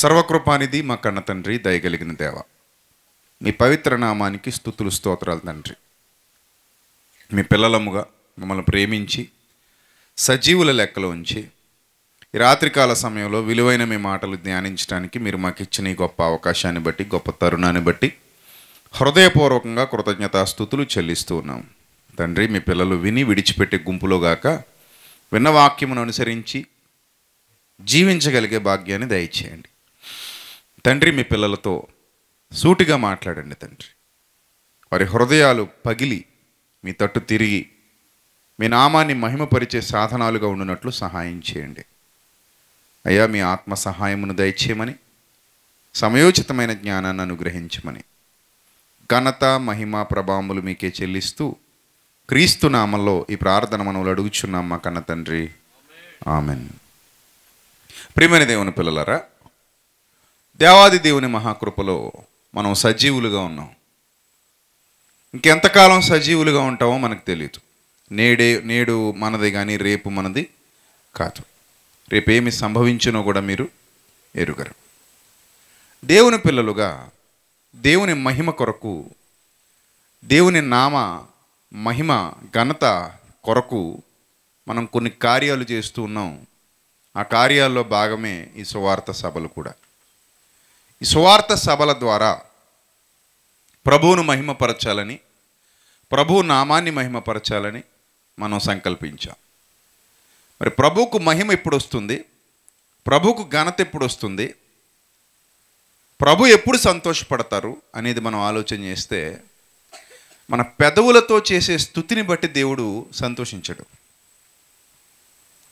సర్వకృపానిధి మా కన్న తండ్రి దయగలిగిన దేవ మీ పవిత్ర నామానికి స్థుతులు స్తోత్రాలు తండ్రి మీ పిల్లలముగా మమ్మల్ని ప్రేమించి సజీవుల లెక్కలో ఉంచి రాత్రికాల సమయంలో విలువైన మీ మాటలు ధ్యానించడానికి మీరు మాకు ఇచ్చిన ఈ గొప్ప అవకాశాన్ని బట్టి గొప్ప తరుణాన్ని బట్టి హృదయపూర్వకంగా కృతజ్ఞతాస్థుతులు చెల్లిస్తూ ఉన్నాం తండ్రి మీ పిల్లలు విని విడిచిపెట్టే గుంపులోగాక విన్న వాక్యమును అనుసరించి జీవించగలిగే భాగ్యాన్ని దయచేయండి తండ్రి మీ పిల్లలతో సూటిగా మాట్లాడండి తండ్రి వారి హృదయాలు పగిలి మీ తట్టు తిరిగి మీ నామాన్ని మహిమపరిచే సాధనాలుగా ఉండినట్లు సహాయం చేయండి అయ్యా మీ ఆత్మ సహాయమును దయచేయమని సమయోచితమైన జ్ఞానాన్ని అనుగ్రహించమని ఘనత మహిమ ప్రభావములు మీకే చెల్లిస్తూ క్రీస్తు నామంలో ఈ ప్రార్థన మనవులు అడుగుచున్నాం మా కన్న తండ్రి ఆమెన్ ప్రియమైన దేవుని పిల్లలరా దేవాది దేవుని మహాకృపలో మనం సజీవులుగా ఉన్నాం ఇంకెంతకాలం సజీవులుగా ఉంటామో మనకు తెలియదు నేడే నేడు మనది కానీ రేపు మనది కాదు రేపేమి సంభవించినో కూడా మీరు ఎరుగరు దేవుని పిల్లలుగా దేవుని మహిమ కొరకు దేవుని నామ మహిమ ఘనత కొరకు మనం కొన్ని కార్యాలు చేస్తూ ఉన్నాం ఆ కార్యాల్లో భాగమే ఈ సువార్త సభలు కూడా ఈ సువార్త సభల ద్వారా ప్రభువును మహిమపరచాలని ప్రభు నామాన్ని మహిమపరచాలని మనం సంకల్పించాం మరి ప్రభువుకు మహిమ ఎప్పుడు వస్తుంది ప్రభుకు ఘనత ఎప్పుడు వస్తుంది ప్రభు ఎప్పుడు సంతోషపడతారు అనేది మనం ఆలోచన చేస్తే మన పెదవులతో చేసే స్థుతిని బట్టి దేవుడు సంతోషించడు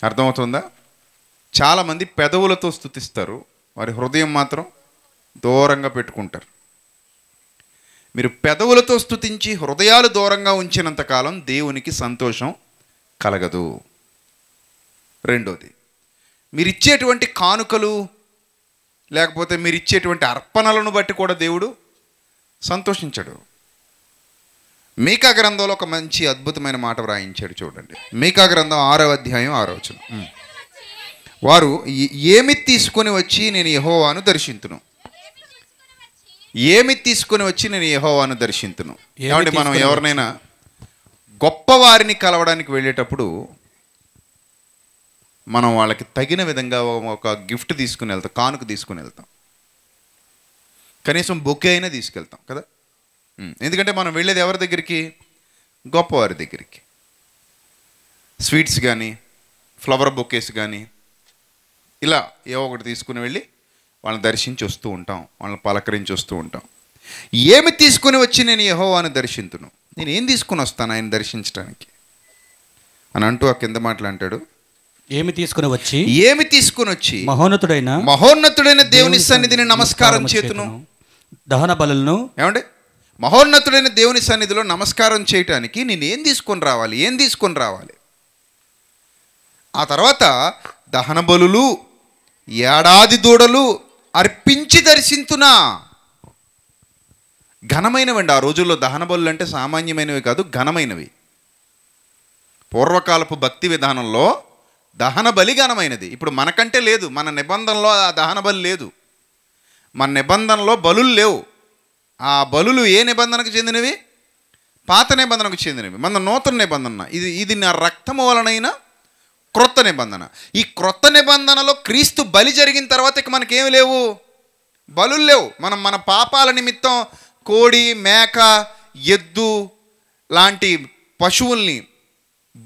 అర్థమవుతుందా చాలామంది పెదవులతో స్థుతిస్తారు వారి హృదయం మాత్రం దూరంగా పెట్టుకుంటారు మీరు పెదవులతో స్థుతించి హృదయాలు దూరంగా ఉంచినంతకాలం దేవునికి సంతోషం కలగదు రెండోది మీరు ఇచ్చేటువంటి కానుకలు లేకపోతే మీరు ఇచ్చేటువంటి అర్పణలను బట్టి కూడా దేవుడు సంతోషించడు మీకా గ్రంథంలో ఒక మంచి అద్భుతమైన మాట వ్రాయించాడు చూడండి మీకా గ్రంథం ఆరో అధ్యాయం ఆరోచన వారు ఏమి తీసుకొని వచ్చి నేను యహోవాను దర్శించును ఏమి తీసుకుని వచ్చి నేను యహోవాను దర్శించును ఏమంటే మనం ఎవరినైనా గొప్పవారిని కలవడానికి వెళ్ళేటప్పుడు మనం వాళ్ళకి తగిన విధంగా ఒక గిఫ్ట్ తీసుకుని వెళ్తాం కానుక తీసుకుని వెళ్తాం కనీసం బొకే అయినా తీసుకెళ్తాం కదా ఎందుకంటే మనం వెళ్ళేది ఎవరి దగ్గరికి గొప్పవారి దగ్గరికి స్వీట్స్ కానీ ఫ్లవర్ బొకేస్ కానీ ఇలా ఏ ఒకటి తీసుకుని వెళ్ళి వాళ్ళని దర్శించి వస్తూ ఉంటాం వాళ్ళని పలకరించి వస్తూ ఉంటాం ఏమి తీసుకుని వచ్చి నేను యహోవాని దర్శించును నేను ఏం తీసుకుని వస్తాను ఆయన దర్శించడానికి అని అంటూ ఆ కింద మాటలు అంటాడు ఏమి తీసుకుని వచ్చి ఏమి తీసుకుని వచ్చి మహోన్నతుడైన మహోన్నతుడైన దేవుని సన్నిధిని నమస్కారం చేతును దహన బలులను ఏమండి మహోన్నతుడైన దేవుని సన్నిధిలో నమస్కారం చేయటానికి నేను ఏం తీసుకొని రావాలి ఏం తీసుకొని రావాలి ఆ తర్వాత దహన బలులు ఏడాది దూడలు అర్పించి దర్శింతునా ఘనమైనవండి ఆ రోజుల్లో దహన బలులు అంటే సామాన్యమైనవి కాదు ఘనమైనవి పూర్వకాలపు భక్తి విధానంలో దహన బలి ఘనమైనది ఇప్పుడు మనకంటే లేదు మన నిబంధనలో ఆ దహన బలి లేదు మన నిబంధనలో బలులు లేవు ఆ బలులు ఏ నిబంధనకు చెందినవి పాత నిబంధనకు చెందినవి మన నూతన నిబంధన ఇది ఇది నా రక్తము వలనైనా క్రొత్త నిబంధన ఈ క్రొత్త నిబంధనలో క్రీస్తు బలి జరిగిన తర్వాత ఇక మనకేమి లేవు బలు లేవు మనం మన పాపాల నిమిత్తం కోడి మేక ఎద్దు లాంటి పశువుల్ని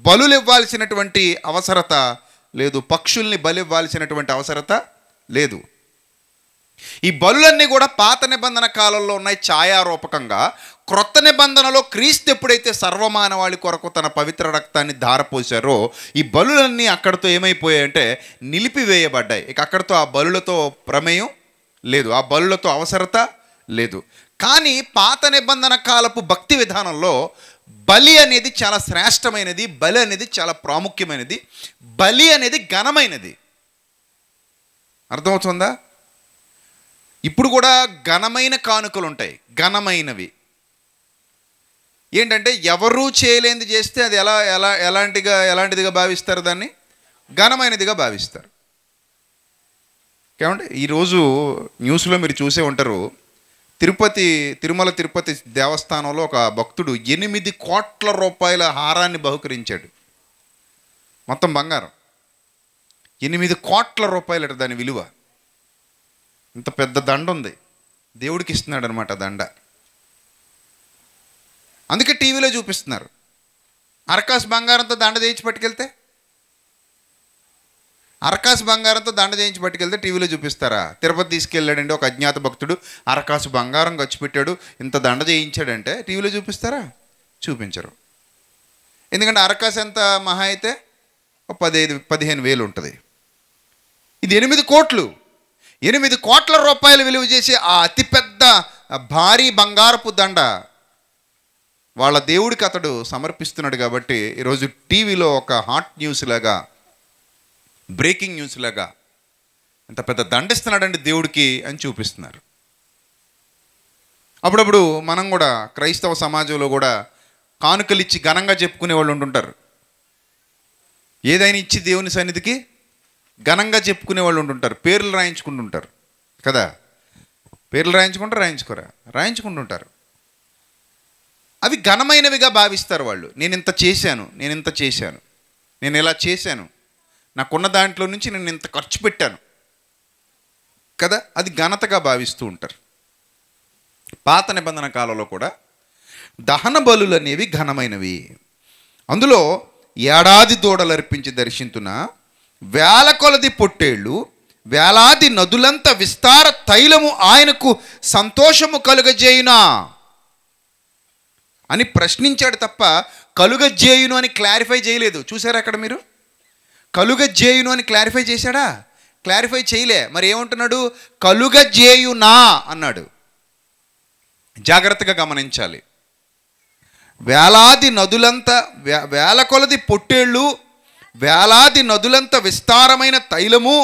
బలులు ఇవ్వాల్సినటువంటి అవసరత లేదు పక్షుల్ని బలి ఇవ్వాల్సినటువంటి అవసరత లేదు ఈ బలులన్నీ కూడా పాత నిబంధన కాలంలో ఉన్నాయి ఛాయారూపకంగా క్రొత్త నిబంధనలో క్రీస్తు ఎప్పుడైతే సర్వమానవాళి కొరకు తన పవిత్ర రక్తాన్ని ధారపోశారో ఈ బలులన్నీ అక్కడతో ఏమైపోయాయంటే నిలిపివేయబడ్డాయి ఇక అక్కడతో ఆ బలులతో ప్రమేయం లేదు ఆ బలులతో అవసరత లేదు కానీ పాత నిబంధన కాలపు భక్తి విధానంలో బలి అనేది చాలా శ్రేష్టమైనది బలి అనేది చాలా ప్రాముఖ్యమైనది బలి అనేది ఘనమైనది అర్థమవుతుందా ఇప్పుడు కూడా ఘనమైన కానుకలు ఉంటాయి ఘనమైనవి ఏంటంటే ఎవరూ చేయలేనిది చేస్తే అది ఎలా ఎలా ఎలాంటిగా ఎలాంటిదిగా భావిస్తారు దాన్ని ఘనమైనదిగా భావిస్తారు ఏమంటే ఈరోజు న్యూస్లో మీరు చూసే ఉంటారు తిరుపతి తిరుమల తిరుపతి దేవస్థానంలో ఒక భక్తుడు ఎనిమిది కోట్ల రూపాయల హారాన్ని బహుకరించాడు మొత్తం బంగారం ఎనిమిది కోట్ల రూపాయలట దాని విలువ ఇంత పెద్ద దండ ఉంది దేవుడికి ఇస్తున్నాడు అనమాట దండ అందుకే టీవీలో చూపిస్తున్నారు అరకాస్ బంగారంతో దండ చేయించి పట్టుకెళ్తే అరకాసు బంగారంతో దండ చేయించి పట్టుకెళ్తే టీవీలో చూపిస్తారా తిరుపతి తీసుకెళ్ళాడండి ఒక అజ్ఞాత భక్తుడు అరకాసు బంగారం ఖర్చు పెట్టాడు ఇంత దండ చేయించాడంటే టీవీలో చూపిస్తారా చూపించరు ఎందుకంటే అరకాసు ఎంత మహా అయితే పదిహేను పదిహేను వేలు ఉంటుంది ఇది ఎనిమిది కోట్లు ఎనిమిది కోట్ల రూపాయలు విలువ చేసే ఆ అతిపెద్ద భారీ బంగారపు దండ వాళ్ళ దేవుడికి అతడు సమర్పిస్తున్నాడు కాబట్టి ఈరోజు టీవీలో ఒక హాట్ న్యూస్ లాగా బ్రేకింగ్ న్యూస్ లాగా ఇంత పెద్ద దండిస్తున్నాడండి దేవుడికి అని చూపిస్తున్నారు అప్పుడప్పుడు మనం కూడా క్రైస్తవ సమాజంలో కూడా కానుకలు ఇచ్చి ఘనంగా చెప్పుకునే వాళ్ళు ఉంటుంటారు ఏదైనా ఇచ్చి దేవుని సన్నిధికి ఘనంగా చెప్పుకునే వాళ్ళు ఉంటుంటారు పేర్లు రాయించుకుంటుంటారు కదా పేర్లు రాయించుకుంటారు రాయించుకోరా రాయించుకుంటుంటారు అవి ఘనమైనవిగా భావిస్తారు వాళ్ళు నేను ఇంత చేశాను నేను ఇంత చేశాను నేను ఇలా చేశాను నాకున్న దాంట్లో నుంచి నేను ఇంత ఖర్చు పెట్టాను కదా అది ఘనతగా భావిస్తూ ఉంటారు పాత నిబంధన కాలంలో కూడా దహన బలులు అనేవి ఘనమైనవి అందులో ఏడాది దూడలు అర్పించి దర్శింతున్న వేల కొలది పొట్టేళ్ళు వేలాది నదులంత విస్తార తైలము ఆయనకు సంతోషము కలుగజేయునా అని ప్రశ్నించాడు తప్ప కలుగజేయును అని క్లారిఫై చేయలేదు చూసారా అక్కడ మీరు కలుగజేయును అని క్లారిఫై చేశాడా క్లారిఫై చేయలే మరి ఏమంటున్నాడు కలుగజేయునా అన్నాడు జాగ్రత్తగా గమనించాలి వేలాది నదులంతా వేల కొలది పొట్టేళ్ళు వేలాది నదులంత విస్తారమైన తైలము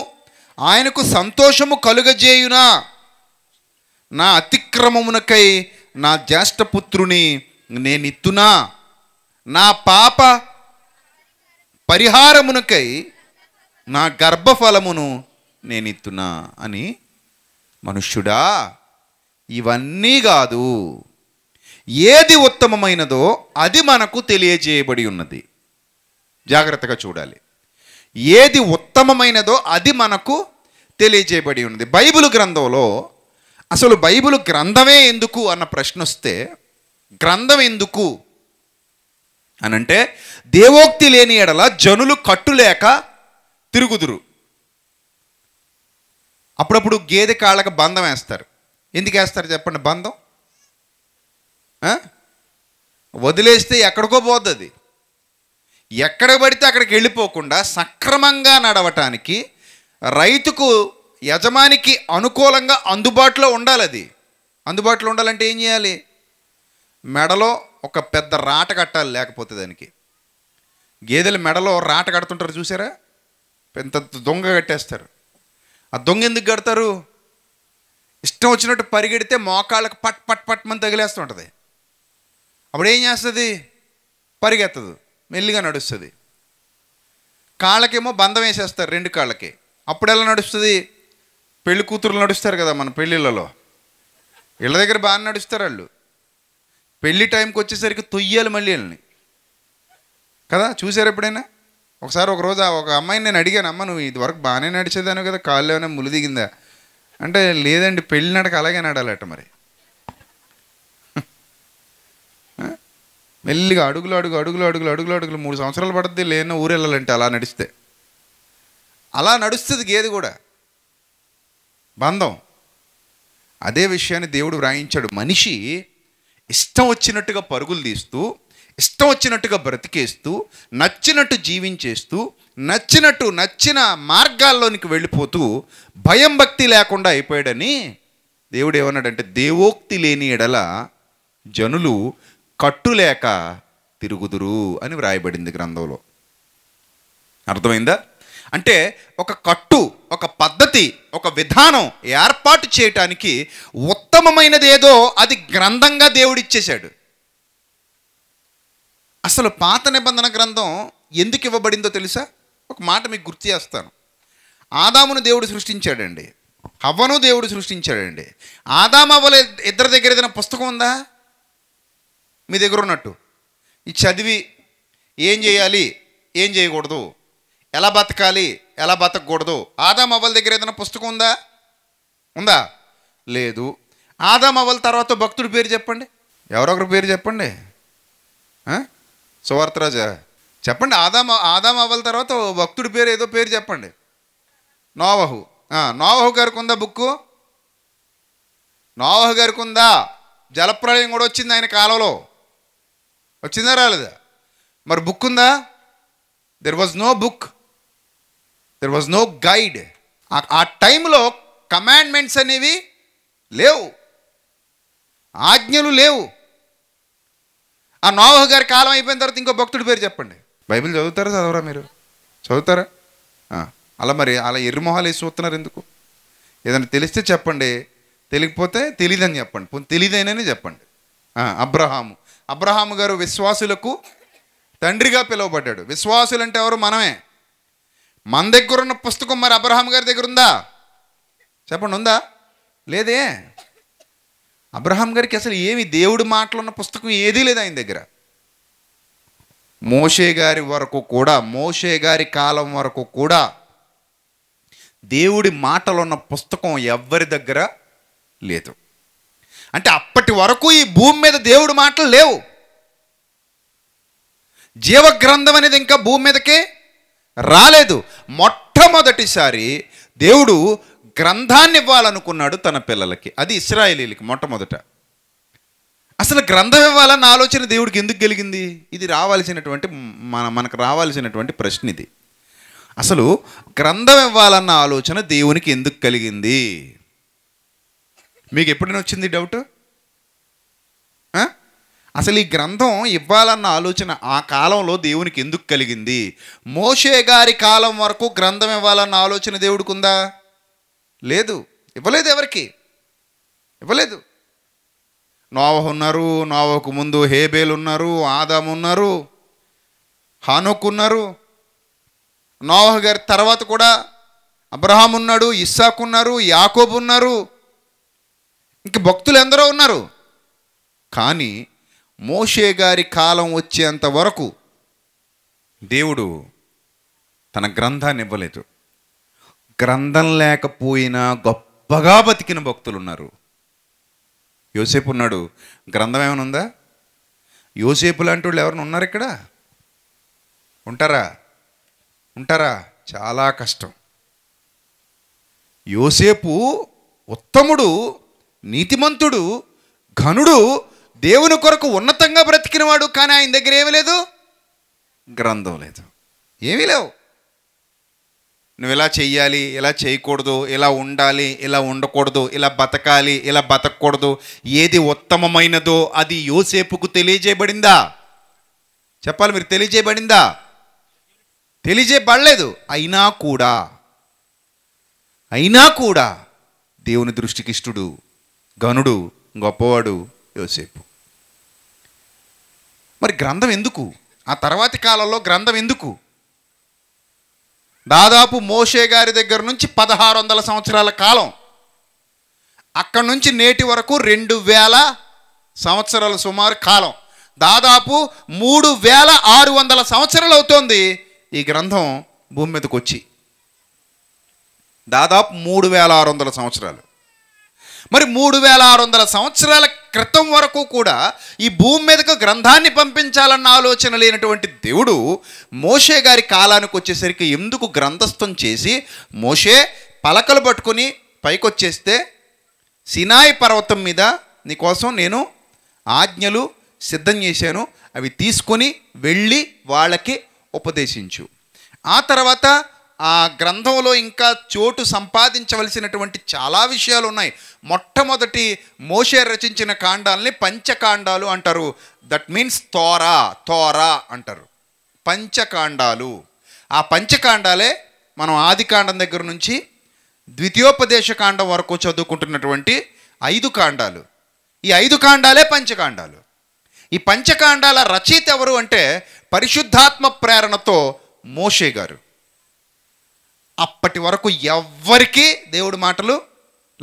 ఆయనకు సంతోషము కలుగజేయునా నా అతిక్రమమునకై నా జ్యేష్ఠపుత్రుని నేనిత్తునా నా పాప పరిహారమునకై నా గర్భఫలమును నేనిత్తునా అని మనుష్యుడా ఇవన్నీ కాదు ఏది ఉత్తమమైనదో అది మనకు తెలియజేయబడి ఉన్నది జాగ్రత్తగా చూడాలి ఏది ఉత్తమమైనదో అది మనకు తెలియజేయబడి ఉన్నది బైబిల్ గ్రంథంలో అసలు బైబిల్ గ్రంథమే ఎందుకు అన్న ప్రశ్న వస్తే గ్రంథం ఎందుకు అనంటే దేవోక్తి లేని ఎడల జనులు కట్టులేక తిరుగుదురు అప్పుడప్పుడు గేదె కాళ్ళకు బంధం వేస్తారు ఎందుకు వేస్తారు చెప్పండి బంధం వదిలేస్తే ఎక్కడికో పోతుంది ఎక్కడ పడితే అక్కడికి వెళ్ళిపోకుండా సక్రమంగా నడవటానికి రైతుకు యజమానికి అనుకూలంగా అందుబాటులో ఉండాలి అది అందుబాటులో ఉండాలంటే ఏం చేయాలి మెడలో ఒక పెద్ద రాట కట్టాలి లేకపోతే దానికి గేదెల మెడలో రాట కడుతుంటారు చూసారా పెద్ద దొంగ కట్టేస్తారు ఆ దొంగ ఎందుకు కడతారు ఇష్టం వచ్చినట్టు పరిగెడితే మోకాళ్ళకు పట్ పట్ పట్ మని తగిలేస్తూ ఉంటుంది అప్పుడు ఏం చేస్తుంది పరిగెత్తదు మెల్లిగా నడుస్తుంది కాళ్ళకేమో బంధం వేసేస్తారు రెండు కాళ్ళకి అప్పుడు ఎలా నడుస్తుంది పెళ్లి కూతురులు నడుస్తారు కదా మన పెళ్ళిళ్ళలో ఇళ్ళ దగ్గర బాగా నడుస్తారు వాళ్ళు పెళ్ళి టైంకి వచ్చేసరికి తొయ్యాలి మళ్ళీ వెళ్ళని కదా చూసారు ఎప్పుడైనా ఒకసారి ఒక రోజు ఒక అమ్మాయిని నేను అడిగాను అమ్మ నువ్వు ఇది వరకు బాగానే నడిచేదాను కదా కాళ్ళు ఏమైనా ములు దిగిందా అంటే లేదండి పెళ్ళి నడక అలాగే నడాలట మరి మెల్లిగా అడుగులు అడుగు అడుగులు అడుగులు అడుగులు అడుగులు మూడు సంవత్సరాలు పడుతుంది లేని ఊరు వెళ్ళాలంటే అలా నడిస్తే అలా నడుస్తుంది గేది కూడా బంధం అదే విషయాన్ని దేవుడు వ్రాయించాడు మనిషి ఇష్టం వచ్చినట్టుగా పరుగులు తీస్తూ ఇష్టం వచ్చినట్టుగా బ్రతికేస్తూ నచ్చినట్టు జీవించేస్తూ నచ్చినట్టు నచ్చిన మార్గాల్లోనికి వెళ్ళిపోతూ భయం భక్తి లేకుండా అయిపోయాడని దేవుడు ఏమన్నాడంటే దేవోక్తి లేని ఎడల జనులు కట్టులేక తిరుగుదురు అని వ్రాయబడింది గ్రంథంలో అర్థమైందా అంటే ఒక కట్టు ఒక పద్ధతి ఒక విధానం ఏర్పాటు చేయటానికి ఉత్తమమైనది ఏదో అది గ్రంథంగా దేవుడిచ్చేశాడు అసలు పాత నిబంధన గ్రంథం ఎందుకు ఇవ్వబడిందో తెలుసా ఒక మాట మీకు గుర్తు చేస్తాను ఆదామును దేవుడు సృష్టించాడండి హవ్వను దేవుడు సృష్టించాడండి ఆదామవ్వలే ఇద్దరి దగ్గర ఏదైనా పుస్తకం ఉందా మీ దగ్గర ఉన్నట్టు ఈ చదివి ఏం చేయాలి ఏం చేయకూడదు ఎలా బతకాలి ఎలా బతకూడదు ఆదాం అవ్వల దగ్గర ఏదైనా పుస్తకం ఉందా ఉందా లేదు ఆదాం అవ్వల తర్వాత భక్తుడి పేరు చెప్పండి ఎవరొకరి పేరు చెప్పండి సువార్తరాజా చెప్పండి ఆదాం ఆదాం అవ్వల తర్వాత భక్తుడి పేరు ఏదో పేరు చెప్పండి నోవహు నోవహు గారికి ఉందా బుక్కు నోవహు గారికి ఉందా జలప్రలయం కూడా వచ్చింది ఆయన కాలంలో వచ్చిందా రాలేదా మరి బుక్ ఉందా there was no book there was no guide ఆ టైంలో కమాండ్మెంట్స్ అనేవి లేవు ఆజ్ఞలు లేవు ఆ నోవహ గారి కాలం అయిపోయిన తర్వాత ఇంకో భక్తుడి పేరు చెప్పండి బైబిల్ చదువుతారా చదవరా మీరు చదువుతారా అలా మరి అలా ఎర్రమొహాలు వేసి చూస్తున్నారు ఎందుకు ఏదైనా తెలిస్తే చెప్పండి తెలియకపోతే తెలియదని చెప్పండి తెలియదైన చెప్పండి అబ్రహాము అబ్రహాము గారు విశ్వాసులకు తండ్రిగా పిలువబడ్డాడు విశ్వాసులు అంటే ఎవరు మనమే మన దగ్గర ఉన్న పుస్తకం మరి అబ్రహాం గారి దగ్గర ఉందా చెప్పండి ఉందా లేదే అబ్రహాం గారికి అసలు ఏమి దేవుడు మాటలున్న పుస్తకం ఏదీ లేదు ఆయన దగ్గర మోషే గారి వరకు కూడా మోషే గారి కాలం వరకు కూడా దేవుడి మాటలున్న పుస్తకం ఎవరి దగ్గర లేదు అంటే అప్పటి వరకు ఈ భూమి మీద దేవుడు మాటలు లేవు జీవగ్రంథం అనేది ఇంకా భూమి మీదకే రాలేదు మొట్టమొదటిసారి దేవుడు గ్రంథాన్ని ఇవ్వాలనుకున్నాడు తన పిల్లలకి అది ఇస్రాయలీలకి మొట్టమొదట అసలు గ్రంథం ఇవ్వాలన్న ఆలోచన దేవుడికి ఎందుకు కలిగింది ఇది రావాల్సినటువంటి మన మనకు రావాల్సినటువంటి ప్రశ్న ఇది అసలు గ్రంథం ఇవ్వాలన్న ఆలోచన దేవునికి ఎందుకు కలిగింది మీకు ఎప్పుడైనా వచ్చింది డౌట్ అసలు ఈ గ్రంథం ఇవ్వాలన్న ఆలోచన ఆ కాలంలో దేవునికి ఎందుకు కలిగింది మోషే గారి కాలం వరకు గ్రంథం ఇవ్వాలన్న ఆలోచన దేవుడికి ఉందా లేదు ఇవ్వలేదు ఎవరికి ఇవ్వలేదు నోవహ ఉన్నారు నోవహకు ముందు హేబేలు ఉన్నారు ఆదాం ఉన్నారు హానోక్ ఉన్నారు నోవహ గారి తర్వాత కూడా అబ్రహాం ఉన్నాడు ఇస్సాక్ ఉన్నారు యాకోబ్ ఉన్నారు ఇంక భక్తులు ఎందరో ఉన్నారు కానీ మోషే గారి కాలం వచ్చేంత వరకు దేవుడు తన గ్రంథాన్ని ఇవ్వలేదు గ్రంథం లేకపోయినా గొప్పగా బతికిన భక్తులు ఉన్నారు యోసేపు ఉన్నాడు గ్రంథం ఏమైనా ఉందా యోసేపు లాంటి వాళ్ళు ఎవరైనా ఉన్నారు ఇక్కడ ఉంటారా ఉంటారా చాలా కష్టం యోసేపు ఉత్తముడు నీతిమంతుడు ఘనుడు దేవుని కొరకు ఉన్నతంగా బ్రతికినవాడు కానీ ఆయన దగ్గర ఏమీ లేదు గ్రంథం లేదు ఏమీ లేవు నువ్వు ఎలా చెయ్యాలి ఎలా చేయకూడదు ఇలా ఉండాలి ఇలా ఉండకూడదు ఇలా బతకాలి ఇలా బతకూడదు ఏది ఉత్తమమైనదో అది యోసేపుకు తెలియజేయబడిందా చెప్పాలి మీరు తెలియజేయబడిందా తెలియజేయబడలేదు అయినా కూడా అయినా కూడా దేవుని దృష్టికిష్టుడు గనుడు గొప్పవాడు యోసేపు మరి గ్రంథం ఎందుకు ఆ తర్వాతి కాలంలో గ్రంథం ఎందుకు దాదాపు మోషే గారి దగ్గర నుంచి పదహారు వందల సంవత్సరాల కాలం అక్కడి నుంచి నేటి వరకు రెండు వేల సంవత్సరాల సుమారు కాలం దాదాపు మూడు వేల ఆరు వందల సంవత్సరాలు అవుతోంది ఈ గ్రంథం భూమి మీదకి వచ్చి దాదాపు మూడు వేల ఆరు వందల సంవత్సరాలు మరి మూడు వేల ఆరు వందల సంవత్సరాల క్రితం వరకు కూడా ఈ భూమి మీదకు గ్రంథాన్ని పంపించాలన్న ఆలోచన లేనటువంటి దేవుడు మోషే గారి కాలానికి వచ్చేసరికి ఎందుకు గ్రంథస్థం చేసి మోషే పలకలు పట్టుకుని పైకొచ్చేస్తే సినాయి పర్వతం మీద నీకోసం నేను ఆజ్ఞలు సిద్ధం చేశాను అవి తీసుకొని వెళ్ళి వాళ్ళకి ఉపదేశించు ఆ తర్వాత ఆ గ్రంథంలో ఇంకా చోటు సంపాదించవలసినటువంటి చాలా విషయాలు ఉన్నాయి మొట్టమొదటి మోషే రచించిన కాండాలని పంచకాండాలు అంటారు దట్ మీన్స్ తోరా తోరా అంటారు పంచకాండాలు ఆ పంచకాండాలే మనం ఆదికాండం దగ్గర నుంచి ద్వితీయోపదేశ కాండం వరకు చదువుకుంటున్నటువంటి ఐదు కాండాలు ఈ ఐదు కాండాలే పంచకాండాలు ఈ పంచకాండాల రచయిత ఎవరు అంటే పరిశుద్ధాత్మ ప్రేరణతో మోషే గారు అప్పటి వరకు ఎవ్వరికీ దేవుడి మాటలు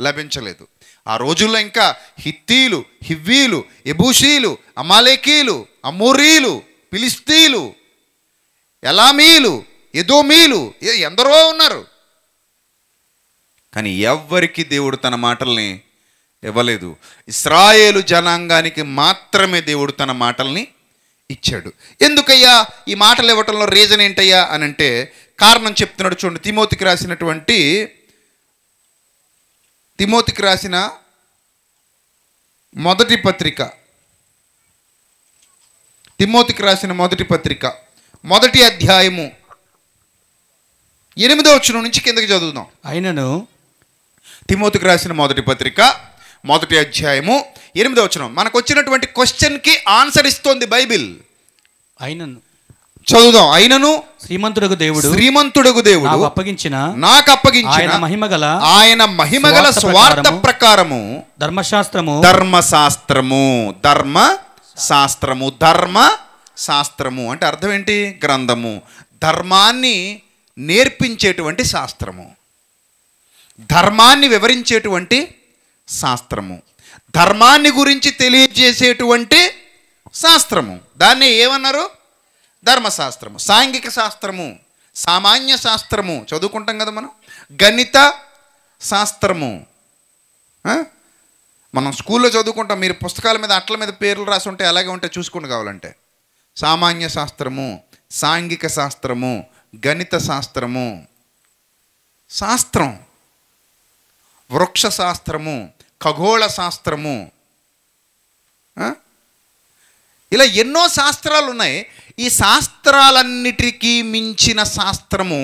లభించలేదు ఆ రోజుల్లో ఇంకా హిత్తీలు హివ్వీలు ఎబూషీలు అమాలేకీలు అమూరీలు పిలిస్తీలు ఎలామీలు మీలు ఎందరో ఉన్నారు కానీ ఎవ్వరికి దేవుడు తన మాటల్ని ఇవ్వలేదు ఇస్రాయేలు జనాంగానికి మాత్రమే దేవుడు తన మాటల్ని ఇచ్చాడు ఎందుకయ్యా ఈ మాటలు ఇవ్వటంలో రీజన్ ఏంటయ్యా అని అంటే కారణం చెప్తున్నాడు చూడండి తిమోతికి రాసినటువంటి తిమోతికి రాసిన మొదటి పత్రిక తిమోతికి రాసిన మొదటి పత్రిక మొదటి అధ్యాయము ఎనిమిదో వచ్చిన నుంచి కిందకి చదువుదాం అయినను తిమోతికి రాసిన మొదటి పత్రిక మొదటి అధ్యాయము ఎనిమిదో వచ్చిన మనకు వచ్చినటువంటి క్వశ్చన్కి ఆన్సర్ ఇస్తోంది బైబిల్ అయినను చదువుదాం అయినను శ్రీమంతుడకు దేవుడు శ్రీమంతుడకు దేవుడు అప్పగించిన నాకు అప్పగించిన మహిమ మహిమగల ఆయన మహిమగల స్వార్థ ప్రకారము ధర్మశాస్త్రము ధర్మశాస్త్రము ధర్మ శాస్త్రము ధర్మ శాస్త్రము అంటే అర్థం ఏంటి గ్రంథము ధర్మాన్ని నేర్పించేటువంటి శాస్త్రము ధర్మాన్ని వివరించేటువంటి శాస్త్రము ధర్మాన్ని గురించి తెలియజేసేటువంటి శాస్త్రము దాన్ని ఏమన్నారు ధర్మశాస్త్రము సాంఘిక శాస్త్రము సామాన్య శాస్త్రము చదువుకుంటాం కదా మనం గణిత శాస్త్రము మనం స్కూల్లో చదువుకుంటాం మీరు పుస్తకాల మీద అట్ల మీద పేర్లు రాసి ఉంటే అలాగే ఉంటే చూసుకోండి కావాలంటే సామాన్య శాస్త్రము సాంఘిక శాస్త్రము గణిత శాస్త్రము శాస్త్రం వృక్ష శాస్త్రము ఖగోళ శాస్త్రము ఇలా ఎన్నో శాస్త్రాలు ఉన్నాయి ఈ శాస్త్రాలన్నిటికీ మించిన శాస్త్రము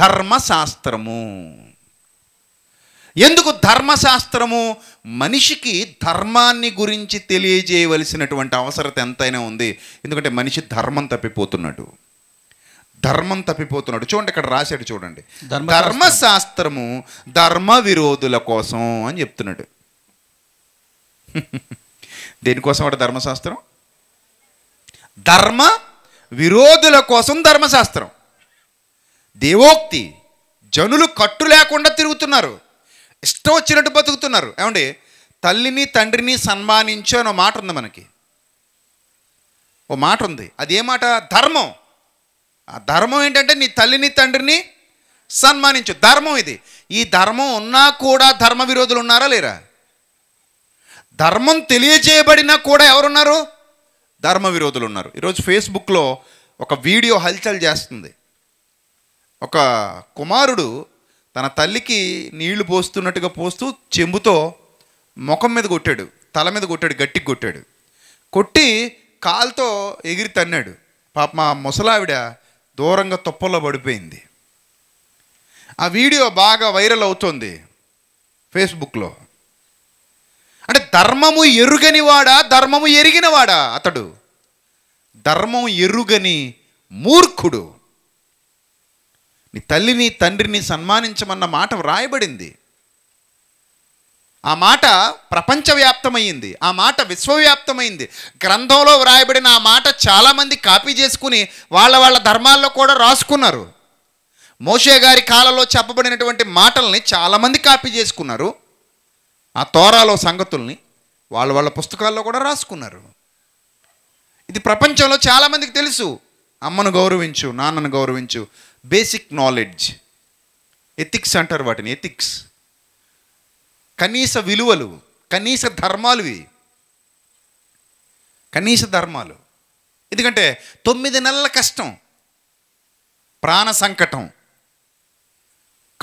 ధర్మశాస్త్రము ఎందుకు ధర్మశాస్త్రము మనిషికి ధర్మాన్ని గురించి తెలియజేయవలసినటువంటి అవసరత ఎంతైనా ఉంది ఎందుకంటే మనిషి ధర్మం తప్పిపోతున్నాడు ధర్మం తప్పిపోతున్నాడు చూడండి ఇక్కడ రాశాడు చూడండి ధర్మశాస్త్రము ధర్మ విరోధుల కోసం అని చెప్తున్నాడు దేనికోసం వాడు ధర్మశాస్త్రం ధర్మ విరోధుల కోసం ధర్మశాస్త్రం దేవోక్తి జనులు కట్టు లేకుండా తిరుగుతున్నారు ఇష్టం వచ్చినట్టు బతుకుతున్నారు ఏమండి తల్లిని తండ్రిని సన్మానించు అనే మాట ఉంది మనకి ఓ మాట ఉంది ఏ మాట ధర్మం ఆ ధర్మం ఏంటంటే నీ తల్లిని తండ్రిని సన్మానించు ధర్మం ఇది ఈ ధర్మం ఉన్నా కూడా ధర్మ విరోధులు ఉన్నారా లేరా ధర్మం తెలియజేయబడినా కూడా ఎవరున్నారు ధర్మ విరోధులు ఉన్నారు ఈరోజు ఫేస్బుక్లో ఒక వీడియో హల్చల్ చేస్తుంది ఒక కుమారుడు తన తల్లికి నీళ్లు పోస్తున్నట్టుగా పోస్తూ చెంబుతో ముఖం మీద కొట్టాడు తల మీద కొట్టాడు గట్టికి కొట్టాడు కొట్టి కాలుతో ఎగిరి తన్నాడు పాప మా ముసలావిడ దూరంగా తొప్పల్లో పడిపోయింది ఆ వీడియో బాగా వైరల్ అవుతుంది ఫేస్బుక్లో అంటే ధర్మము ఎరుగనివాడా ధర్మము ఎరిగినవాడా అతడు ధర్మం ఎరుగని మూర్ఖుడు నీ తల్లిని తండ్రిని సన్మానించమన్న మాట వ్రాయబడింది ఆ మాట ప్రపంచవ్యాప్తమైంది ఆ మాట విశ్వవ్యాప్తమైంది గ్రంథంలో వ్రాయబడిన ఆ మాట చాలామంది కాపీ చేసుకుని వాళ్ళ వాళ్ళ ధర్మాల్లో కూడా రాసుకున్నారు మోషే గారి కాలంలో చెప్పబడినటువంటి మాటల్ని చాలామంది కాపీ చేసుకున్నారు ఆ తోరాలో సంగతుల్ని వాళ్ళ వాళ్ళ పుస్తకాల్లో కూడా రాసుకున్నారు ఇది ప్రపంచంలో చాలామందికి తెలుసు అమ్మను గౌరవించు నాన్నను గౌరవించు బేసిక్ నాలెడ్జ్ ఎథిక్స్ అంటారు వాటిని ఎథిక్స్ కనీస విలువలు కనీస ధర్మాలు ఇవి కనీస ధర్మాలు ఎందుకంటే తొమ్మిది నెలల కష్టం ప్రాణ సంకటం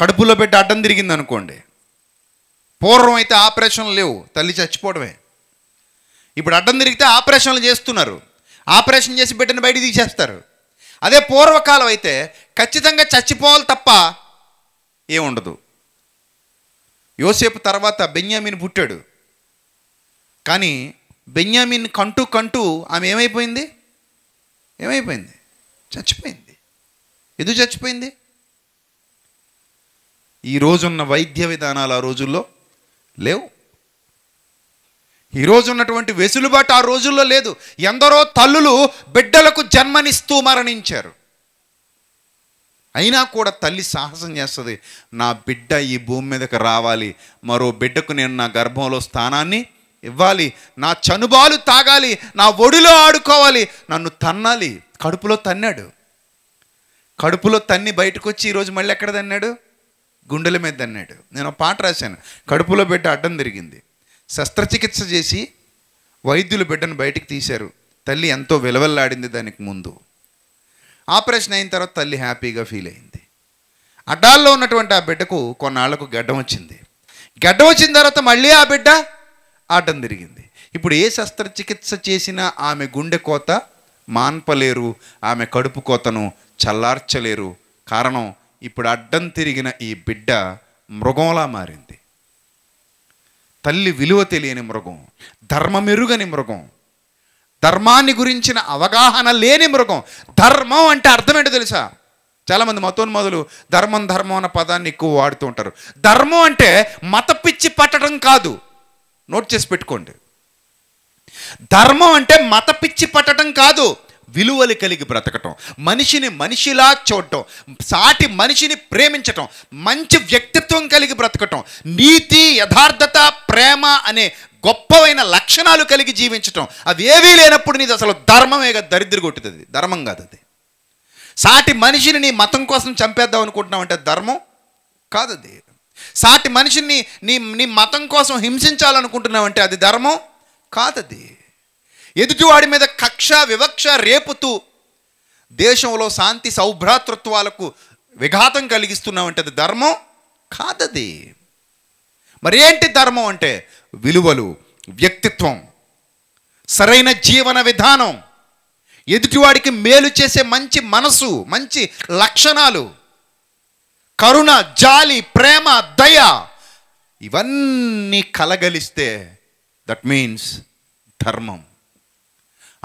కడుపులో పెట్టి అడ్డం తిరిగింది అనుకోండి పూర్వం అయితే ఆపరేషన్లు లేవు తల్లి చచ్చిపోవడమే ఇప్పుడు అడ్డం తిరిగితే ఆపరేషన్లు చేస్తున్నారు ఆపరేషన్ చేసి బిడ్డను బయట తీసేస్తారు అదే పూర్వకాలం అయితే ఖచ్చితంగా చచ్చిపోవాలి తప్ప ఏముండదు యోసేపు తర్వాత బెన్యామిన్ పుట్టాడు కానీ బెన్యామిన్ కంటూ కంటూ ఆమె ఏమైపోయింది ఏమైపోయింది చచ్చిపోయింది ఎందుకు చచ్చిపోయింది ఈరోజున్న వైద్య విధానాలు ఆ రోజుల్లో లేవు ఈరోజు ఉన్నటువంటి వెసులుబాటు ఆ రోజుల్లో లేదు ఎందరో తల్లులు బిడ్డలకు జన్మనిస్తూ మరణించారు అయినా కూడా తల్లి సాహసం చేస్తుంది నా బిడ్డ ఈ భూమి మీదకి రావాలి మరో బిడ్డకు నేను నా గర్భంలో స్థానాన్ని ఇవ్వాలి నా చనుబాలు తాగాలి నా ఒడిలో ఆడుకోవాలి నన్ను తన్నాలి కడుపులో తన్నాడు కడుపులో తన్ని బయటకు వచ్చి ఈరోజు మళ్ళీ ఎక్కడ తన్నాడు గుండెల మీద అన్నాడు నేను పాట రాశాను కడుపులో బిడ్డ అడ్డం తిరిగింది శస్త్రచికిత్స చేసి వైద్యులు బిడ్డను బయటికి తీశారు తల్లి ఎంతో విలవల్లాడింది దానికి ముందు ఆపరేషన్ అయిన తర్వాత తల్లి హ్యాపీగా ఫీల్ అయింది అడ్డాల్లో ఉన్నటువంటి ఆ బిడ్డకు కొన్నాళ్లకు గడ్డం వచ్చింది గడ్డం వచ్చిన తర్వాత మళ్ళీ ఆ బిడ్డ అడ్డం తిరిగింది ఇప్పుడు ఏ శస్త్రచికిత్స చేసినా ఆమె గుండె కోత మాన్పలేరు ఆమె కడుపు కోతను చల్లార్చలేరు కారణం ఇప్పుడు అడ్డం తిరిగిన ఈ బిడ్డ మృగంలా మారింది తల్లి విలువ తెలియని మృగం ధర్మమెరుగని మృగం ధర్మాన్ని గురించిన అవగాహన లేని మృగం ధర్మం అంటే అర్థం తెలుసా చాలామంది మొదలు ధర్మం ధర్మం అన్న పదాన్ని ఎక్కువ వాడుతూ ఉంటారు ధర్మం అంటే మత పిచ్చి పట్టడం కాదు నోట్ చేసి పెట్టుకోండి ధర్మం అంటే మత పిచ్చి పట్టడం కాదు విలువలు కలిగి బ్రతకటం మనిషిని మనిషిలా చూడటం సాటి మనిషిని ప్రేమించటం మంచి వ్యక్తిత్వం కలిగి బ్రతకటం నీతి యథార్థత ప్రేమ అనే గొప్పవైన లక్షణాలు కలిగి జీవించటం అవి ఏవీ లేనప్పుడు నీది అసలు ధర్మమే కదా దరిద్ర కొట్టుతుంది ధర్మం కాదు అది సాటి మనిషిని నీ మతం కోసం చంపేద్దాం అనుకుంటున్నావు అంటే ధర్మం కాదు అది సాటి మనిషిని నీ నీ మతం కోసం హింసించాలనుకుంటున్నావంటే అది ధర్మం కాదది ఎదుటివాడి మీద కక్ష వివక్ష రేపుతూ దేశంలో శాంతి సౌభ్రాతృత్వాలకు విఘాతం కలిగిస్తున్నామంటే అది ధర్మం కాదది మరేంటి ధర్మం అంటే విలువలు వ్యక్తిత్వం సరైన జీవన విధానం ఎదుటివాడికి మేలు చేసే మంచి మనసు మంచి లక్షణాలు కరుణ జాలి ప్రేమ దయ ఇవన్నీ కలగలిస్తే దట్ మీన్స్ ధర్మం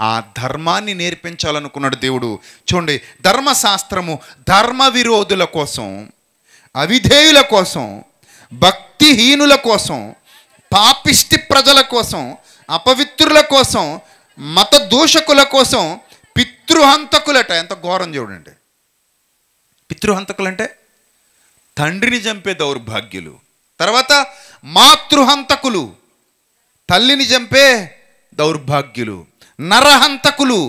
ఆ ధర్మాన్ని నేర్పించాలనుకున్నాడు దేవుడు చూడండి ధర్మశాస్త్రము ధర్మ విరోధుల కోసం అవిధేయుల కోసం భక్తిహీనుల కోసం పాపిష్టి ప్రజల కోసం అపవిత్రుల కోసం మత దూషకుల కోసం పితృహంతకులట ఎంత ఘోరం చూడండి పితృహంతకులు అంటే తండ్రిని చంపే దౌర్భాగ్యులు తర్వాత మాతృహంతకులు తల్లిని చంపే దౌర్భాగ్యులు నరహంతకులు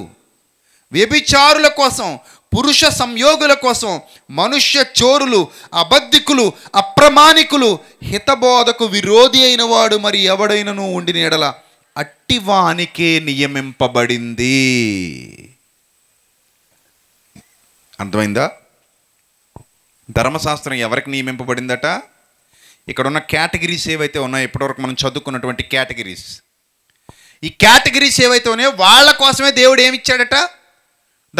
వ్యభిచారుల కోసం పురుష సంయోగుల కోసం మనుష్య చోరులు అబద్ధికులు అప్రమాణికులు హితబోధకు విరోధి అయిన వాడు మరి ఎవడైనను ఉండి నీడల అట్టివానికే నియమింపబడింది అర్థమైందా ధర్మశాస్త్రం ఎవరికి నియమింపబడిందట ఇక్కడ ఉన్న కేటగిరీస్ ఏవైతే ఉన్నాయో ఇప్పటివరకు మనం చదువుకున్నటువంటి కేటగిరీస్ ఈ కేటగిరీస్ ఏవైతే ఉన్నాయో వాళ్ళ కోసమే దేవుడు ఏమి ఇచ్చాడట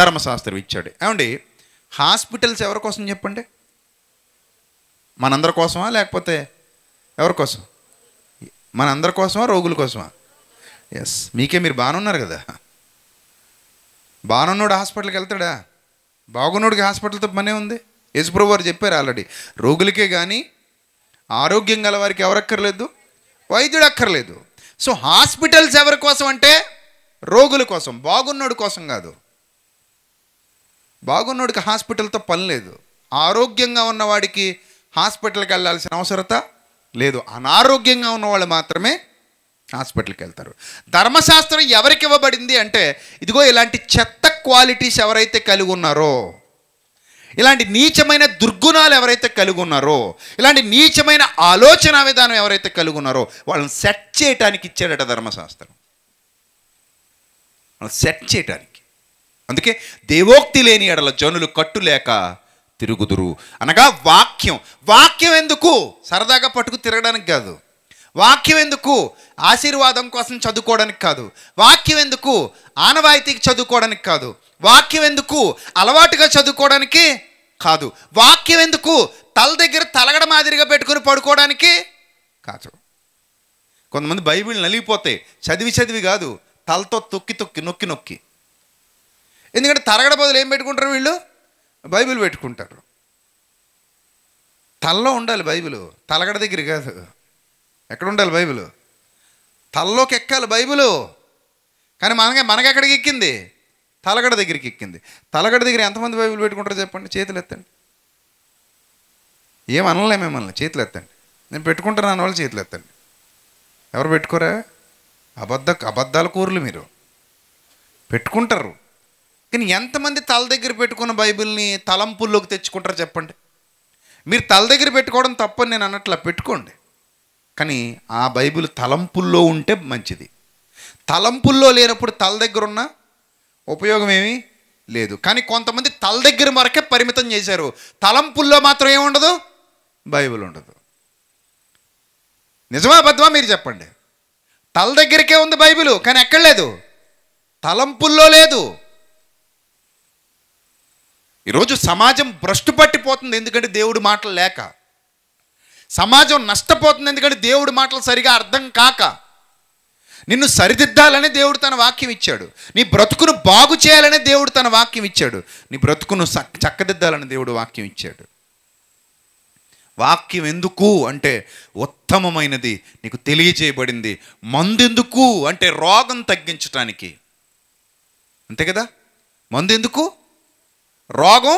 ధర్మశాస్త్రం ఇచ్చాడు ఏమండి హాస్పిటల్స్ ఎవరి కోసం చెప్పండి మనందరి కోసమా లేకపోతే ఎవరి కోసం మనందరి కోసమా రోగుల కోసమా ఎస్ మీకే మీరు బాగానున్నారు కదా బాగున్నోడు హాస్పిటల్కి వెళ్తాడా బాగున్నోడికి హాస్పిటల్తో పనే ఉంది యశుప్రభు వారు చెప్పారు ఆల్రెడీ రోగులకే కానీ ఆరోగ్యం గల వారికి ఎవరక్కర్లేదు వైద్యుడు అక్కర్లేదు సో హాస్పిటల్స్ ఎవరి కోసం అంటే రోగుల కోసం బాగున్నోడి కోసం కాదు బాగున్నోడికి హాస్పిటల్తో పని లేదు ఆరోగ్యంగా ఉన్నవాడికి హాస్పిటల్కి వెళ్ళాల్సిన అవసరత లేదు అనారోగ్యంగా ఉన్నవాళ్ళు మాత్రమే హాస్పిటల్కి వెళ్తారు ధర్మశాస్త్రం ఎవరికి ఇవ్వబడింది అంటే ఇదిగో ఇలాంటి చెత్త క్వాలిటీస్ ఎవరైతే కలిగి ఉన్నారో ఇలాంటి నీచమైన దుర్గుణాలు ఎవరైతే కలిగి ఉన్నారో ఇలాంటి నీచమైన ఆలోచన విధానం ఎవరైతే కలిగి ఉన్నారో వాళ్ళని సెట్ చేయటానికి ఇచ్చాడట ధర్మశాస్త్రం వాళ్ళని సెట్ చేయటానికి అందుకే దేవోక్తి లేని ఎడల జనులు కట్టు లేక తిరుగుదురు అనగా వాక్యం వాక్యం ఎందుకు సరదాగా పట్టుకు తిరగడానికి కాదు వాక్యం ఎందుకు ఆశీర్వాదం కోసం చదువుకోవడానికి కాదు వాక్యం ఎందుకు ఆనవాయితీకి చదువుకోవడానికి కాదు వాక్యం ఎందుకు అలవాటుగా చదువుకోవడానికి కాదు వాక్యం ఎందుకు తల దగ్గర తలగడ మాదిరిగా పెట్టుకుని పడుకోవడానికి కాదు కొంతమంది బైబిల్ నలిగిపోతాయి చదివి చదివి కాదు తలతో తొక్కి తొక్కి నొక్కి నొక్కి ఎందుకంటే తరగడ బదులు ఏం పెట్టుకుంటారు వీళ్ళు బైబిల్ పెట్టుకుంటారు తలలో ఉండాలి బైబిల్ తలగడ దగ్గర కాదు ఎక్కడ ఉండాలి బైబిల్ తల్లోకి ఎక్కాలి బైబిల్ కానీ మనకి మనకెక్కడికి ఎక్కింది తలగడ దగ్గరికి ఎక్కింది తలగడ దగ్గర ఎంతమంది బైబిల్ పెట్టుకుంటారో చెప్పండి చేతులు ఎత్తండి ఏం అనలే మిమ్మల్ని చేతులు ఎత్తండి నేను పెట్టుకుంటాను అనవాళ్ళు వాళ్ళు చేతులు ఎత్తండి ఎవరు పెట్టుకోరా అబద్ధ అబద్ధాల కూరలు మీరు పెట్టుకుంటారు కానీ ఎంతమంది తల దగ్గర పెట్టుకున్న బైబిల్ని తలంపుల్లోకి తెచ్చుకుంటారు చెప్పండి మీరు తల దగ్గర పెట్టుకోవడం తప్పని నేను అన్నట్లు పెట్టుకోండి కానీ ఆ బైబిల్ తలంపుల్లో ఉంటే మంచిది తలంపుల్లో లేనప్పుడు తల దగ్గర ఉన్న ఉపయోగం ఏమి లేదు కానీ కొంతమంది తల దగ్గర వరకే పరిమితం చేశారు తలంపుల్లో మాత్రం ఏముండదు బైబిల్ ఉండదు నిజమా అబద్ధమా మీరు చెప్పండి తల దగ్గరికే ఉంది బైబిల్ కానీ ఎక్కడ లేదు తలంపుల్లో లేదు ఈరోజు సమాజం భ్రష్టు పట్టిపోతుంది ఎందుకంటే దేవుడి మాటలు లేక సమాజం నష్టపోతుంది ఎందుకంటే దేవుడి మాటలు సరిగా అర్థం కాక నిన్ను సరిదిద్దాలని దేవుడు తన వాక్యం ఇచ్చాడు నీ బ్రతుకును బాగు చేయాలని దేవుడు తన వాక్యం ఇచ్చాడు నీ బ్రతుకును చక్కదిద్దాలని దేవుడు వాక్యం ఇచ్చాడు వాక్యం ఎందుకు అంటే ఉత్తమమైనది నీకు తెలియజేయబడింది మందెందుకు అంటే రోగం తగ్గించటానికి అంతే కదా మందెందుకు రోగం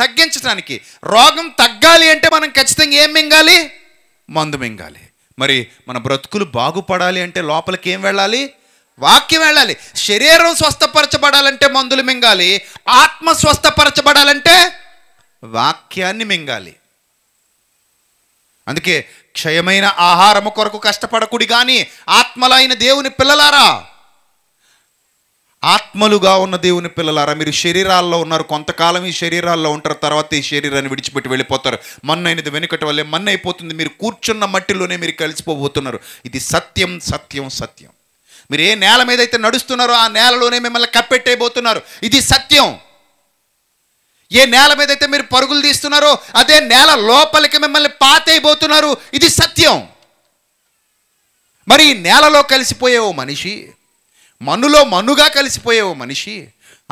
తగ్గించటానికి రోగం తగ్గాలి అంటే మనం ఖచ్చితంగా ఏం మింగాలి మందు మింగాలి మరి మన బ్రతుకులు బాగుపడాలి అంటే లోపలికి ఏం వెళ్ళాలి వాక్యం వెళ్ళాలి శరీరం స్వస్థపరచబడాలంటే మందులు మింగాలి ఆత్మ స్వస్థపరచబడాలంటే వాక్యాన్ని మింగాలి అందుకే క్షయమైన ఆహారము కొరకు కష్టపడకుడి కానీ ఆత్మలైన దేవుని పిల్లలారా ఆత్మలుగా ఉన్న దేవుని పిల్లలారా మీరు శరీరాల్లో ఉన్నారు కొంతకాలం ఈ శరీరాల్లో ఉంటారు తర్వాత ఈ శరీరాన్ని విడిచిపెట్టి వెళ్ళిపోతారు మన్నైనది వెనుకటి వల్లే మన్ను అయిపోతుంది మీరు కూర్చున్న మట్టిలోనే మీరు కలిసిపోబోతున్నారు ఇది సత్యం సత్యం సత్యం మీరు ఏ నేల మీద అయితే నడుస్తున్నారో ఆ నేలలోనే మిమ్మల్ని కప్పెట్టేయబోతున్నారు ఇది సత్యం ఏ నేల మీద అయితే మీరు పరుగులు తీస్తున్నారో అదే నేల లోపలికి మిమ్మల్ని పాతైపోతున్నారు ఇది సత్యం మరి ఈ నేలలో కలిసిపోయే ఓ మనిషి మనులో మనుగా కలిసిపోయే ఓ మనిషి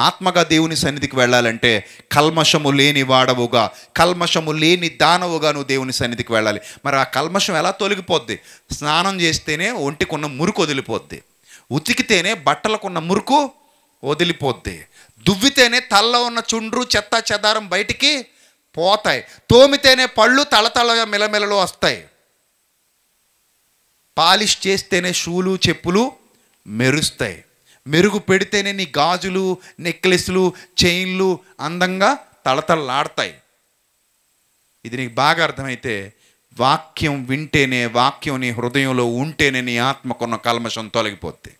ఆత్మగా దేవుని సన్నిధికి వెళ్ళాలంటే కల్మషము లేని వాడవుగా కల్మషము లేని దానవుగా నువ్వు దేవుని సన్నిధికి వెళ్ళాలి మరి ఆ కల్మషం ఎలా తొలగిపోద్ది స్నానం చేస్తేనే ఒంటికున్న మురుకు వదిలిపోద్ది ఉతికితేనే బట్టలకున్న మురుకు వదిలిపోద్ది దువ్వితేనే తల్ల ఉన్న చుండ్రు చెత్త చెదారం బయటికి పోతాయి తోమితేనే పళ్ళు తళతళగా మెలమెలలో వస్తాయి పాలిష్ చేస్తేనే షూలు చెప్పులు మెరుస్తాయి మెరుగు పెడితేనే నీ గాజులు నెక్లెస్లు చైన్లు అందంగా తళతళలాడతాయి ఇది నీకు బాగా అర్థమైతే వాక్యం వింటేనే వాక్యం నీ హృదయంలో ఉంటేనే నీ ఆత్మకున్న కల్మషం తొలగిపోతే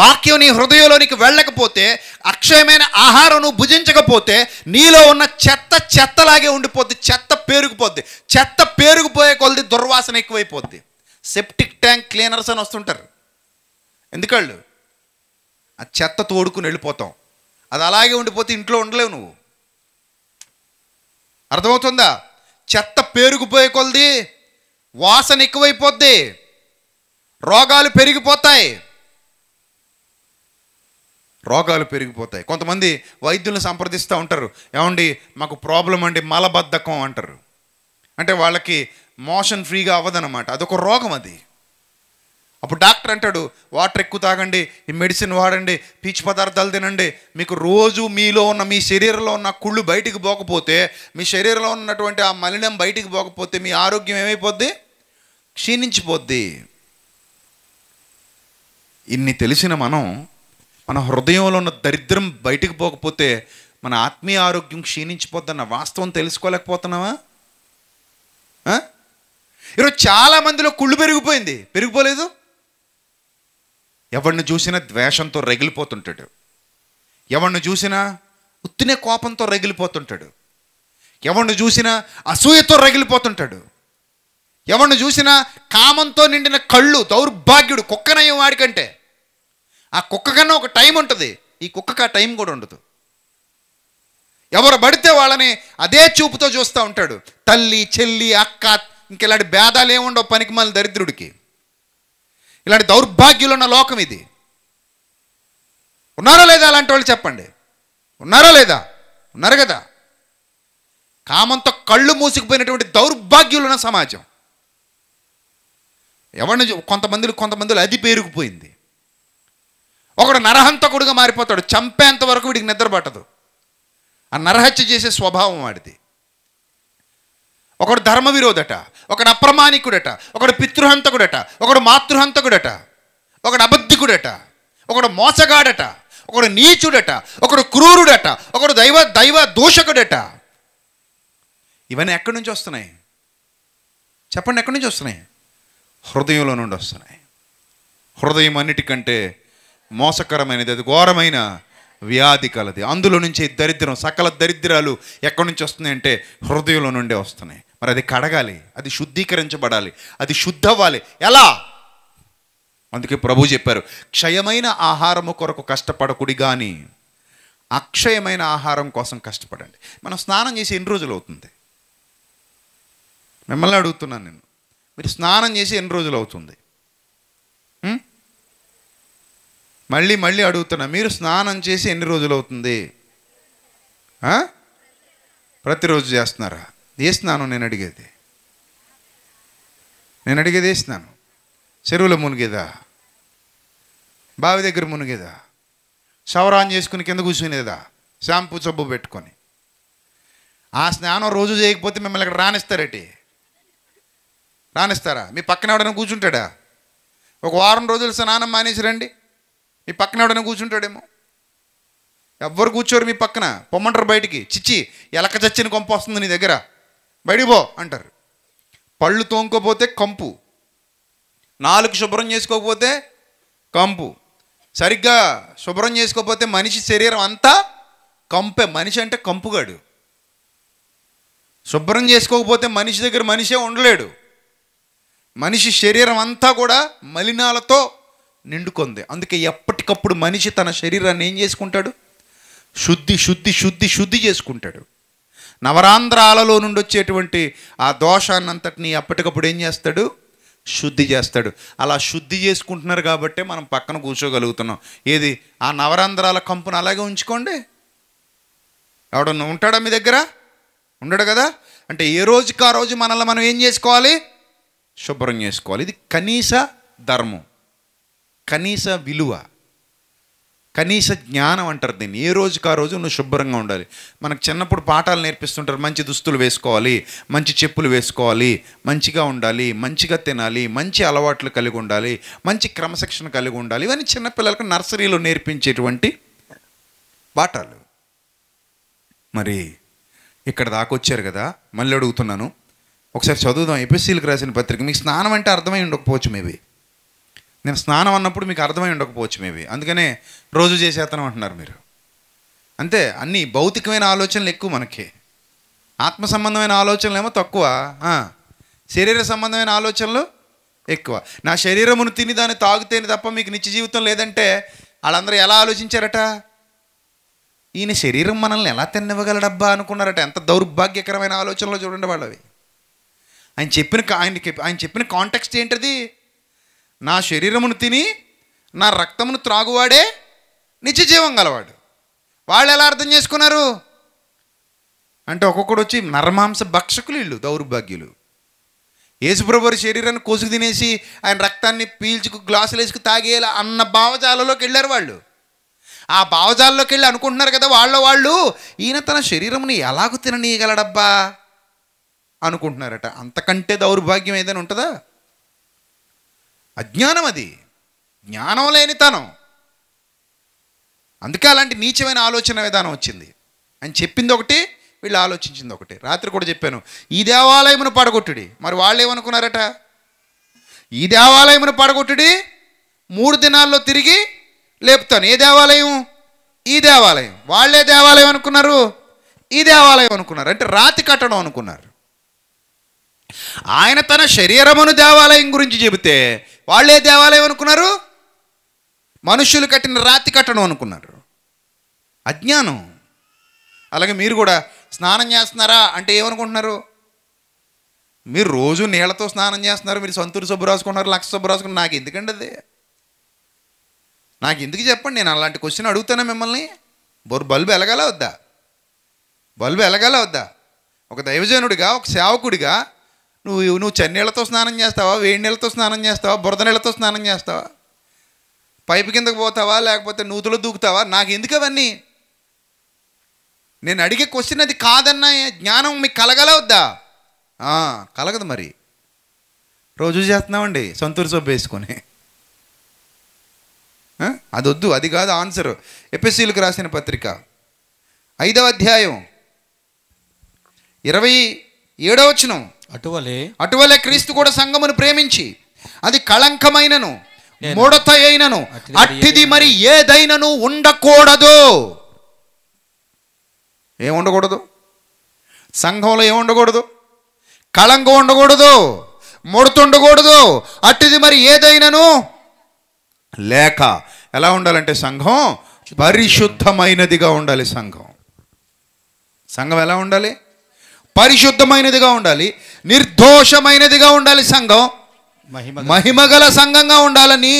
వాక్యం నీ హృదయంలోనికి వెళ్ళకపోతే అక్షయమైన ఆహారం నువ్వు భుజించకపోతే నీలో ఉన్న చెత్త చెత్తలాగే ఉండిపోద్ది చెత్త పేరుకుపోద్ది చెత్త పేరుకుపోయే కొలది దుర్వాసన ఎక్కువైపోద్ది సెప్టిక్ ట్యాంక్ క్లీనర్స్ అని వస్తుంటారు ఎందుకళ్ళు ఆ చెత్త తోడుకుని వెళ్ళిపోతాం అది అలాగే ఉండిపోతే ఇంట్లో ఉండలేవు నువ్వు అర్థమవుతుందా చెత్త పేరుకుపోయే కొలది వాసన ఎక్కువైపోద్ది రోగాలు పెరిగిపోతాయి రోగాలు పెరిగిపోతాయి కొంతమంది వైద్యులను సంప్రదిస్తూ ఉంటారు ఏమండి మాకు ప్రాబ్లం అండి మలబద్ధకం అంటారు అంటే వాళ్ళకి మోషన్ ఫ్రీగా అవ్వదనమాట అదొక రోగం అది అప్పుడు డాక్టర్ అంటాడు వాటర్ ఎక్కువ తాగండి ఈ మెడిసిన్ వాడండి పీచు పదార్థాలు తినండి మీకు రోజు మీలో ఉన్న మీ శరీరంలో ఉన్న కుళ్ళు బయటికి పోకపోతే మీ శరీరంలో ఉన్నటువంటి ఆ మలినం బయటికి పోకపోతే మీ ఆరోగ్యం ఏమైపోద్ది క్షీణించిపోద్ది ఇన్ని తెలిసిన మనం మన హృదయంలో ఉన్న దరిద్రం బయటికి పోకపోతే మన ఆత్మీయ ఆరోగ్యం క్షీణించిపోద్దన్న వాస్తవం తెలుసుకోలేకపోతున్నావా ఈరోజు చాలా మందిలో కుళ్ళు పెరిగిపోయింది పెరిగిపోలేదు ఎవరిని చూసినా ద్వేషంతో రగిలిపోతుంటాడు ఎవరిని చూసినా ఉత్తినే కోపంతో రగిలిపోతుంటాడు ఎవరిని చూసినా అసూయతో రగిలిపోతుంటాడు ఎవరిని చూసినా కామంతో నిండిన కళ్ళు దౌర్భాగ్యుడు కుక్కనయ్యే వాడికంటే ఆ కుక్క కన్నా ఒక టైం ఉంటుంది ఈ కుక్కకు ఆ టైం కూడా ఉండదు ఎవరు పడితే వాళ్ళని అదే చూపుతో చూస్తూ ఉంటాడు తల్లి చెల్లి అక్క ఇంక ఇలాంటి భేదాలు ఏముండవు పనికి మళ్ళీ దరిద్రుడికి ఇలాంటి దౌర్భాగ్యులు ఉన్న లోకం ఇది ఉన్నారా లేదా అలాంటి వాళ్ళు చెప్పండి ఉన్నారా లేదా ఉన్నారు కదా కామంతో కళ్ళు మూసుకుపోయినటువంటి దౌర్భాగ్యులు ఉన్న సమాజం ఎవరిని కొంతమందిలో కొంతమందిలో అది పేరుకుపోయింది ఒకడు నరహంతకుడుగా మారిపోతాడు చంపేంత వరకు వీడికి నిద్ర పట్టదు ఆ నరహత్య చేసే స్వభావం వాడిది ఒకడు ధర్మ విరోధట ఒకడు అప్రమాణికుడట ఒకడు పితృహంతకుడట ఒకడు మాతృహంతకుడట ఒకడు అబద్ధికుడట ఒకడు మోసగాడట ఒకడు నీచుడట ఒకడు క్రూరుడట ఒకడు దైవ దైవ దూషకుడట ఇవన్నీ ఎక్కడి నుంచి వస్తున్నాయి చెప్పండి ఎక్కడి నుంచి వస్తున్నాయి హృదయంలో నుండి వస్తున్నాయి హృదయం అన్నిటికంటే మోసకరమైనది అది ఘోరమైన వ్యాధి కలది అందులో నుంచి దరిద్రం సకల దరిద్రాలు ఎక్కడి నుంచి వస్తున్నాయి అంటే హృదయంలో నుండే వస్తున్నాయి మరి అది కడగాలి అది శుద్ధీకరించబడాలి అది శుద్ధవ్వాలి ఎలా అందుకే ప్రభు చెప్పారు క్షయమైన ఆహారము కొరకు కష్టపడకుడి కానీ అక్షయమైన ఆహారం కోసం కష్టపడండి మనం స్నానం చేసి ఎన్ని రోజులు అవుతుంది మిమ్మల్ని అడుగుతున్నాను నేను మీరు స్నానం చేసి ఎన్ని రోజులు అవుతుంది మళ్ళీ మళ్ళీ అడుగుతున్నా మీరు స్నానం చేసి ఎన్ని రోజులు అవుతుంది ప్రతిరోజు చేస్తున్నారా ఏ స్నానం నేను అడిగేది నేను అడిగేది ఏ స్నానం చెరువులో మునిగేదా బావి దగ్గర మునిగేదా సవరాన్ చేసుకుని కింద కూర్చునేదా షాంపూ సబ్బు పెట్టుకొని ఆ స్నానం రోజు చేయకపోతే మిమ్మల్ని ఇక్కడ రాణిస్తారేటి రాణిస్తారా మీ పక్కన ఎవడైనా కూర్చుంటాడా ఒక వారం రోజులు స్నానం మానేసి రండి మీ పక్కన ఎవడైనా కూర్చుంటాడేమో ఎవ్వరు కూర్చోరు మీ పక్కన పొమ్మంటారు బయటికి చిచ్చి ఎలక చచ్చిన కొంప వస్తుంది నీ దగ్గర బయటిపో పో అంటారు పళ్ళు తోముకోపోతే కంపు నాలుగు శుభ్రం చేసుకోకపోతే కంపు సరిగ్గా శుభ్రం చేసుకోకపోతే మనిషి శరీరం అంతా కంపే మనిషి అంటే కంపుగాడు శుభ్రం చేసుకోకపోతే మనిషి దగ్గర మనిషే ఉండలేడు మనిషి శరీరం అంతా కూడా మలినాలతో నిండుకొంది అందుకే ఎప్పటికప్పుడు మనిషి తన శరీరాన్ని ఏం చేసుకుంటాడు శుద్ధి శుద్ధి శుద్ధి శుద్ధి చేసుకుంటాడు నవరాంధ్రాలలో నుండి వచ్చేటువంటి ఆ దోషాన్నంతటిని ఎప్పటికప్పుడు ఏం చేస్తాడు శుద్ధి చేస్తాడు అలా శుద్ధి చేసుకుంటున్నారు కాబట్టే మనం పక్కన కూర్చోగలుగుతున్నాం ఏది ఆ నవరంధ్రాల కంపును అలాగే ఉంచుకోండి ఎవడన్నా ఉంటాడా మీ దగ్గర ఉండడు కదా అంటే ఏ రోజుకి ఆ రోజు మనల్ని మనం ఏం చేసుకోవాలి శుభ్రం చేసుకోవాలి ఇది కనీస ధర్మం కనీస విలువ కనీస జ్ఞానం అంటారు దీన్ని ఏ రోజుకి ఆ రోజు నువ్వు శుభ్రంగా ఉండాలి మనకు చిన్నప్పుడు పాఠాలు నేర్పిస్తుంటారు మంచి దుస్తులు వేసుకోవాలి మంచి చెప్పులు వేసుకోవాలి మంచిగా ఉండాలి మంచిగా తినాలి మంచి అలవాట్లు కలిగి ఉండాలి మంచి క్రమశిక్షణ కలిగి ఉండాలి ఇవన్నీ చిన్నపిల్లలకు నర్సరీలో నేర్పించేటువంటి పాఠాలు మరి ఇక్కడ దాకా వచ్చారు కదా మళ్ళీ అడుగుతున్నాను ఒకసారి చదువుదాం ఎపిసిలకు రాసిన పత్రిక మీకు స్నానం అంటే అర్థమై ఉండకపోవచ్చు మేబీ నేను స్నానం అన్నప్పుడు మీకు అర్థమై ఉండకపోవచ్చు మేబీ అందుకనే రోజు చేసేస్తాను అంటున్నారు మీరు అంతే అన్నీ భౌతికమైన ఆలోచనలు ఎక్కువ మనకి ఆత్మ సంబంధమైన ఆలోచనలు ఏమో తక్కువ శరీర సంబంధమైన ఆలోచనలు ఎక్కువ నా శరీరమును తిని దాన్ని తాగుతేనే తప్ప మీకు నిత్య జీవితం లేదంటే వాళ్ళందరూ ఎలా ఆలోచించారట ఈయన శరీరం మనల్ని ఎలా తిన్నవ్వగలడబ్బా అనుకున్నారట ఎంత దౌర్భాగ్యకరమైన ఆలోచనలో చూడండి వాళ్ళవి ఆయన చెప్పిన ఆయనకి ఆయన చెప్పిన కాంటెక్స్ట్ ఏంటది నా శరీరమును తిని నా రక్తమును త్రాగువాడే నిత్యజీవం గలవాడు వాళ్ళు ఎలా అర్థం చేసుకున్నారు అంటే ఒక్కొక్కడు వచ్చి నర్మాంస భక్షకులు ఇళ్ళు దౌర్భాగ్యులు యేసుప్రభువారి శరీరాన్ని కోసుకు తినేసి ఆయన రక్తాన్ని పీల్చుకు గ్లాసులు వేసుకు తాగేలా అన్న భావజాలలోకి వెళ్ళారు వాళ్ళు ఆ భావజాలలోకి వెళ్ళి అనుకుంటున్నారు కదా వాళ్ళ వాళ్ళు ఈయన తన శరీరంని ఎలాగూ తిననీయగలడబ్బా అనుకుంటున్నారట అంతకంటే దౌర్భాగ్యం ఏదైనా ఉంటుందా అజ్ఞానం అది జ్ఞానం లేనితనం అందుకే అలాంటి నీచమైన ఆలోచన విధానం వచ్చింది అని చెప్పింది ఒకటి వీళ్ళు ఆలోచించింది ఒకటి రాత్రి కూడా చెప్పాను ఈ దేవాలయమును పడగొట్టుడి మరి వాళ్ళు ఏమనుకున్నారట ఈ దేవాలయమును పడగొట్టుడి మూడు దినాల్లో తిరిగి లేపుతాను ఏ దేవాలయం ఈ దేవాలయం వాళ్ళే దేవాలయం అనుకున్నారు ఈ దేవాలయం అనుకున్నారు అంటే రాతి కట్టడం అనుకున్నారు ఆయన తన శరీరమును దేవాలయం గురించి చెబితే వాళ్ళే దేవాలయం అనుకున్నారు మనుషులు కట్టిన రాతి కట్టడం అనుకున్నారు అజ్ఞానం అలాగే మీరు కూడా స్నానం చేస్తున్నారా అంటే ఏమనుకుంటున్నారు మీరు రోజు నీళ్లతో స్నానం చేస్తున్నారు మీరు సొంతూరు సబ్బు రాసుకున్నారు లక్ష సబ్బు రాసుకున్నారు నాకు ఎందుకండి అది నాకు ఎందుకు చెప్పండి నేను అలాంటి క్వశ్చన్ అడుగుతాను మిమ్మల్ని బొరు బల్బు ఎలగాల వద్దా బల్బు ఎలగాల వద్దా ఒక దైవజనుడిగా ఒక సేవకుడిగా నువ్వు నువ్వు చెన్నీళ్ళతో స్నానం చేస్తావా వేడి నీళ్ళతో స్నానం చేస్తావా బురద నీళ్ళతో స్నానం చేస్తావా పైపు కిందకు పోతావా లేకపోతే నూతులు దూకుతావా నాకు ఎందుకు అవన్నీ నేను అడిగే క్వశ్చన్ అది కాదన్నా జ్ఞానం మీకు కలగలవద్దా కలగదు మరి రోజు చేస్తున్నామండి సొంతూరు సొబ్బు వేసుకొని వద్దు అది కాదు ఆన్సర్ ఎపిసీలకు రాసిన పత్రిక ఐదవ అధ్యాయం ఇరవై ఏడవ అటువలే అటువలే క్రీస్తు కూడా సంఘమును ప్రేమించి అది కళంకమైనను ముడత అయినను అట్టిది మరి ఏదైనను ఉండకూడదు ఏం ఉండకూడదు సంఘంలో ఏం ఉండకూడదు కళంకం ఉండకూడదు ముడత ఉండకూడదు అట్టిది మరి ఏదైనను లేక ఎలా ఉండాలంటే సంఘం పరిశుద్ధమైనదిగా ఉండాలి సంఘం సంఘం ఎలా ఉండాలి పరిశుద్ధమైనదిగా ఉండాలి నిర్దోషమైనదిగా ఉండాలి సంఘం మహిమ మహిమగల సంఘంగా ఉండాలని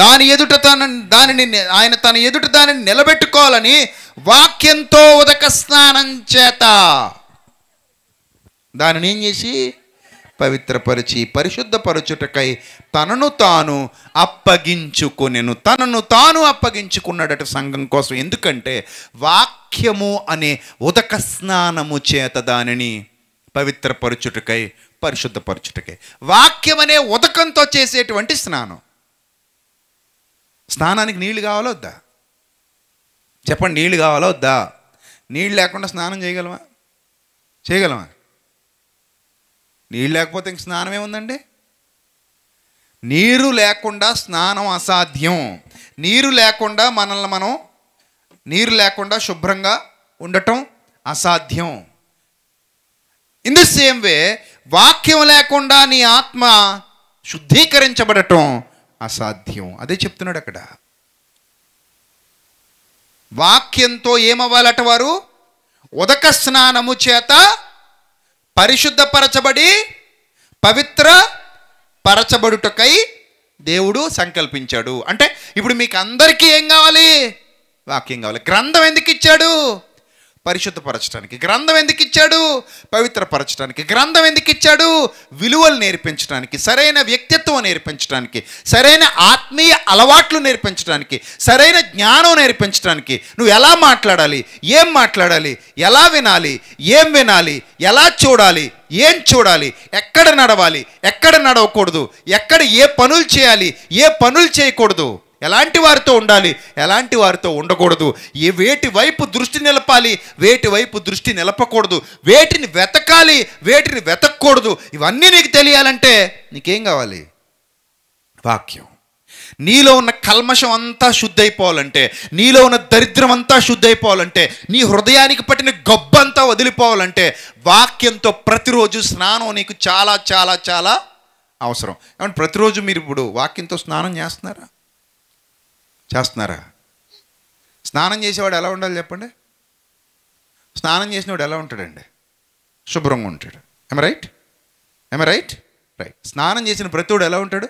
దాని ఎదుట తన దానిని ఆయన తన ఎదుట దానిని నిలబెట్టుకోవాలని వాక్యంతో ఉదక స్నానం చేత దానిని ఏం చేసి పవిత్రపరిచి పరిశుద్ధపరచుటకై తనను తాను అప్పగించుకొనెను తనను తాను అప్పగించుకున్నాడట సంఘం కోసం ఎందుకంటే వాక్యము అనే ఉదక స్నానము చేత దానిని పవిత్రపరచుటకై పరిశుద్ధపరచుటకై వాక్యం అనే ఉదకంతో చేసేటువంటి స్నానం స్నానానికి నీళ్లు కావాలో వద్దా చెప్పండి నీళ్లు కావాలో వద్దా నీళ్ళు లేకుండా స్నానం చేయగలమా చేయగలమా నీళ్ళు లేకపోతే ఇంక స్నానం ఏముందండి నీరు లేకుండా స్నానం అసాధ్యం నీరు లేకుండా మనల్ని మనం నీరు లేకుండా శుభ్రంగా ఉండటం అసాధ్యం ఇన్ ది సేమ్ వే వాక్యం లేకుండా నీ ఆత్మ శుద్ధీకరించబడటం అసాధ్యం అదే చెప్తున్నాడు అక్కడ వాక్యంతో ఏమవ్వాలట వారు ఉదక స్నానము చేత పరిశుద్ధపరచబడి పవిత్ర పరచబడుటకై దేవుడు సంకల్పించాడు అంటే ఇప్పుడు మీకు అందరికీ ఏం కావాలి వాక్యం కావాలి గ్రంథం ఎందుకు ఇచ్చాడు పరిశుద్ధపరచడానికి గ్రంథం ఎందుకు ఇచ్చాడు పవిత్రపరచడానికి గ్రంథం ఎందుకు ఇచ్చాడు విలువలు నేర్పించడానికి సరైన వ్యక్తిత్వం నేర్పించడానికి సరైన ఆత్మీయ అలవాట్లు నేర్పించడానికి సరైన జ్ఞానం నేర్పించడానికి నువ్వు ఎలా మాట్లాడాలి ఏం మాట్లాడాలి ఎలా వినాలి ఏం వినాలి ఎలా చూడాలి ఏం చూడాలి ఎక్కడ నడవాలి ఎక్కడ నడవకూడదు ఎక్కడ ఏ పనులు చేయాలి ఏ పనులు చేయకూడదు ఎలాంటి వారితో ఉండాలి ఎలాంటి వారితో ఉండకూడదు ఏ వేటి వైపు దృష్టి నిలపాలి వేటి వైపు దృష్టి నిలపకూడదు వేటిని వెతకాలి వేటిని వెతకూడదు ఇవన్నీ నీకు తెలియాలంటే నీకేం కావాలి వాక్యం నీలో ఉన్న కల్మషం అంతా శుద్ధైపోవాలంటే నీలో ఉన్న దరిద్రం అంతా శుద్ధైపోవాలంటే నీ హృదయానికి పట్టిన గబ్బంతా వదిలిపోవాలంటే వాక్యంతో ప్రతిరోజు స్నానం నీకు చాలా చాలా చాలా అవసరం కాబట్టి ప్రతిరోజు మీరు ఇప్పుడు వాక్యంతో స్నానం చేస్తున్నారా చేస్తున్నారా స్నానం చేసేవాడు ఎలా ఉండాలి చెప్పండి స్నానం చేసినవాడు ఎలా ఉంటాడండి శుభ్రంగా ఉంటాడు ఎమ రైట్ ఎమ రైట్ రైట్ స్నానం చేసిన ప్రతివాడు ఎలా ఉంటాడు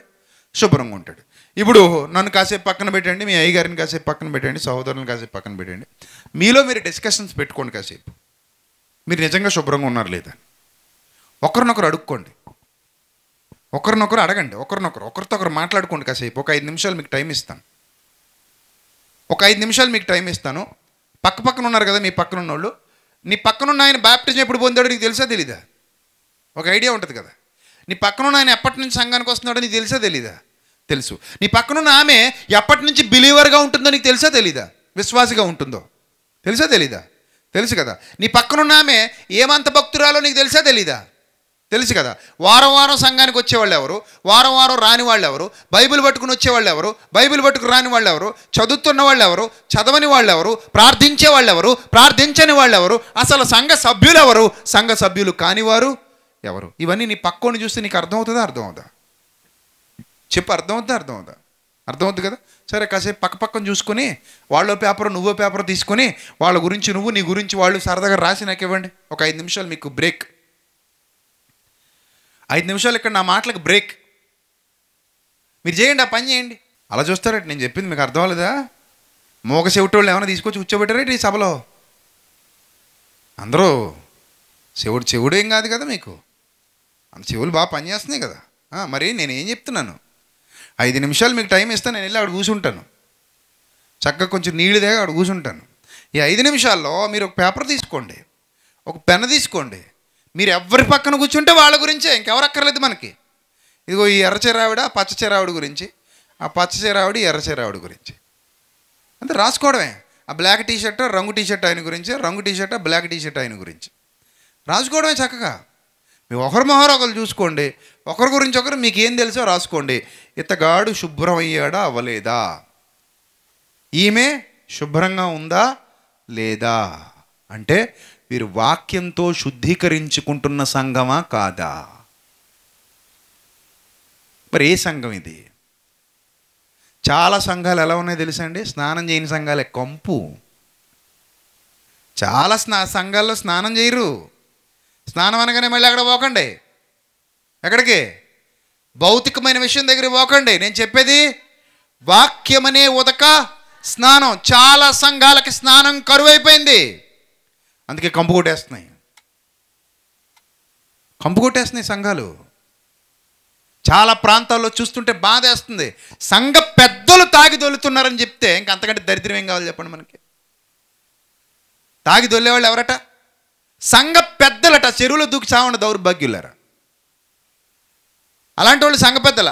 శుభ్రంగా ఉంటాడు ఇప్పుడు నన్ను కాసేపు పక్కన పెట్టండి మీ అయ్యగారిని కాసేపు పక్కన పెట్టండి సహోదరుని కాసేపు పక్కన పెట్టండి మీలో మీరు డిస్కషన్స్ పెట్టుకోండి కాసేపు మీరు నిజంగా శుభ్రంగా ఉన్నారు లేదా ఒకరినొకరు అడుక్కోండి ఒకరినొకరు అడగండి ఒకరినొకరు ఒకరితో ఒకరు మాట్లాడుకోండి కాసేపు ఒక ఐదు నిమిషాలు మీకు టైం ఇస్తాను ఒక ఐదు నిమిషాలు మీకు టైం ఇస్తాను పక్క పక్కన ఉన్నారు కదా మీ పక్కన ఉన్నోళ్ళు నీ పక్కనున్న ఆయన బ్యాప్టిజం ఎప్పుడు పొందాడు నీకు తెలుసా తెలీదా ఒక ఐడియా ఉంటుంది కదా నీ పక్కనున్న ఆయన ఎప్పటి నుంచి సంఘానికి వస్తున్నాడో నీకు తెలుసా తెలీదా తెలుసు నీ పక్కనున్న ఆమె ఎప్పటి నుంచి బిలీవర్గా ఉంటుందో నీకు తెలుసా తెలీదా విశ్వాసిగా ఉంటుందో తెలుసా తెలీదా తెలుసు కదా నీ పక్కనున్న ఆమె ఏమంత భక్తురాలో నీకు తెలుసా తెలీదా తెలుసు కదా వారం వారం సంఘానికి వచ్చేవాళ్ళు ఎవరు వారం వారం రాని వాళ్ళు ఎవరు బైబిల్ పట్టుకుని వచ్చేవాళ్ళు ఎవరు బైబిల్ పట్టుకుని రాని వాళ్ళు ఎవరు చదువుతున్న వాళ్ళు ఎవరు చదవని వాళ్ళు ఎవరు ప్రార్థించే వాళ్ళు ఎవరు ప్రార్థించని వాళ్ళు ఎవరు అసలు సంఘ సభ్యులు ఎవరు సంఘ సభ్యులు కానివారు ఎవరు ఇవన్నీ నీ పక్కోని చూస్తే నీకు అర్థమవుతుందా అర్థమవుదా చెప్పు అర్థమవుతుందా అర్థమవుదా అర్థమవుతుంది కదా సరే కాసేపు పక్క పక్కన చూసుకొని వాళ్ళ పేపర్ నువ్వో పేపర్ తీసుకొని వాళ్ళ గురించి నువ్వు నీ గురించి వాళ్ళు సరదాగా రాసి నాకు ఇవ్వండి ఒక ఐదు నిమిషాలు మీకు బ్రేక్ ఐదు నిమిషాలు ఇక్కడ నా మాటలకు బ్రేక్ మీరు చేయండి ఆ పని చేయండి అలా చూస్తారట నేను చెప్పింది మీకు అర్థం అవ్వలేదా మోగ శివుటోళ్ళు ఏమైనా తీసుకొచ్చి కూర్చోబెట్టారేంటి ఈ సభలో అందరూ శివుడు శివుడు ఏం కాదు కదా మీకు అంత శివులు బాగా పనిచేస్తున్నాయి కదా మరి నేను ఏం చెప్తున్నాను ఐదు నిమిషాలు మీకు టైం ఇస్తాను నేను వెళ్ళి ఆడు కూర్చుంటాను చక్కగా కొంచెం నీళ్ళు దిగా అక్కడ కూర్చుంటాను ఈ ఐదు నిమిషాల్లో మీరు ఒక పేపర్ తీసుకోండి ఒక పెన్ తీసుకోండి మీరు ఎవరి పక్కన కూర్చుంటే వాళ్ళ గురించే ఇంకెవరు అక్కర్లేదు మనకి ఇదిగో ఈ ఎర్రచీరావిడ పచ్చచేరావిడ గురించి ఆ పచ్చచీరావిడ ఎర్రచేరావిడ గురించి అంటే రాసుకోవడమే ఆ బ్లాక్ టీషర్ట్ రంగు టీషర్ట్ ఆయన గురించి రంగు టీషర్ట్ బ్లాక్ టీ షర్ట్ ఆయన గురించి రాసుకోవడమే చక్కగా మీ ఒకరి మొహరు ఒకరు చూసుకోండి ఒకరి గురించి ఒకరు మీకు ఏం తెలుసో రాసుకోండి ఇతగాడు శుభ్రమయ్యాడా అవ్వలేదా ఈమె శుభ్రంగా ఉందా లేదా అంటే వీరు వాక్యంతో శుద్ధీకరించుకుంటున్న సంఘమా కాదా మరి ఏ సంఘం ఇది చాలా సంఘాలు ఎలా ఉన్నాయో తెలుసా అండి స్నానం చేయని సంఘాలే కంపు చాలా స్నా సంఘాల్లో స్నానం చేయరు స్నానం అనగానే మళ్ళీ అక్కడ పోకండి ఎక్కడికి భౌతికమైన విషయం దగ్గర పోకండి నేను చెప్పేది వాక్యమనే ఉదక స్నానం చాలా సంఘాలకి స్నానం కరువైపోయింది అందుకే కంపు కొట్టేస్తున్నాయి కంపు కొట్టేస్తున్నాయి సంఘాలు చాలా ప్రాంతాల్లో చూస్తుంటే బాధేస్తుంది సంఘ పెద్దలు తాగి చెప్తే ఇంక అంతకంటే దరిద్రం ఏం కావాలి చెప్పండి మనకి తాగి దొల్లేవాళ్ళు ఎవరట సంఘ పెద్దలట చెరువులో దూకి చావండి దౌర్భాగ్యులరా అలాంటి వాళ్ళు సంఘ పెద్దల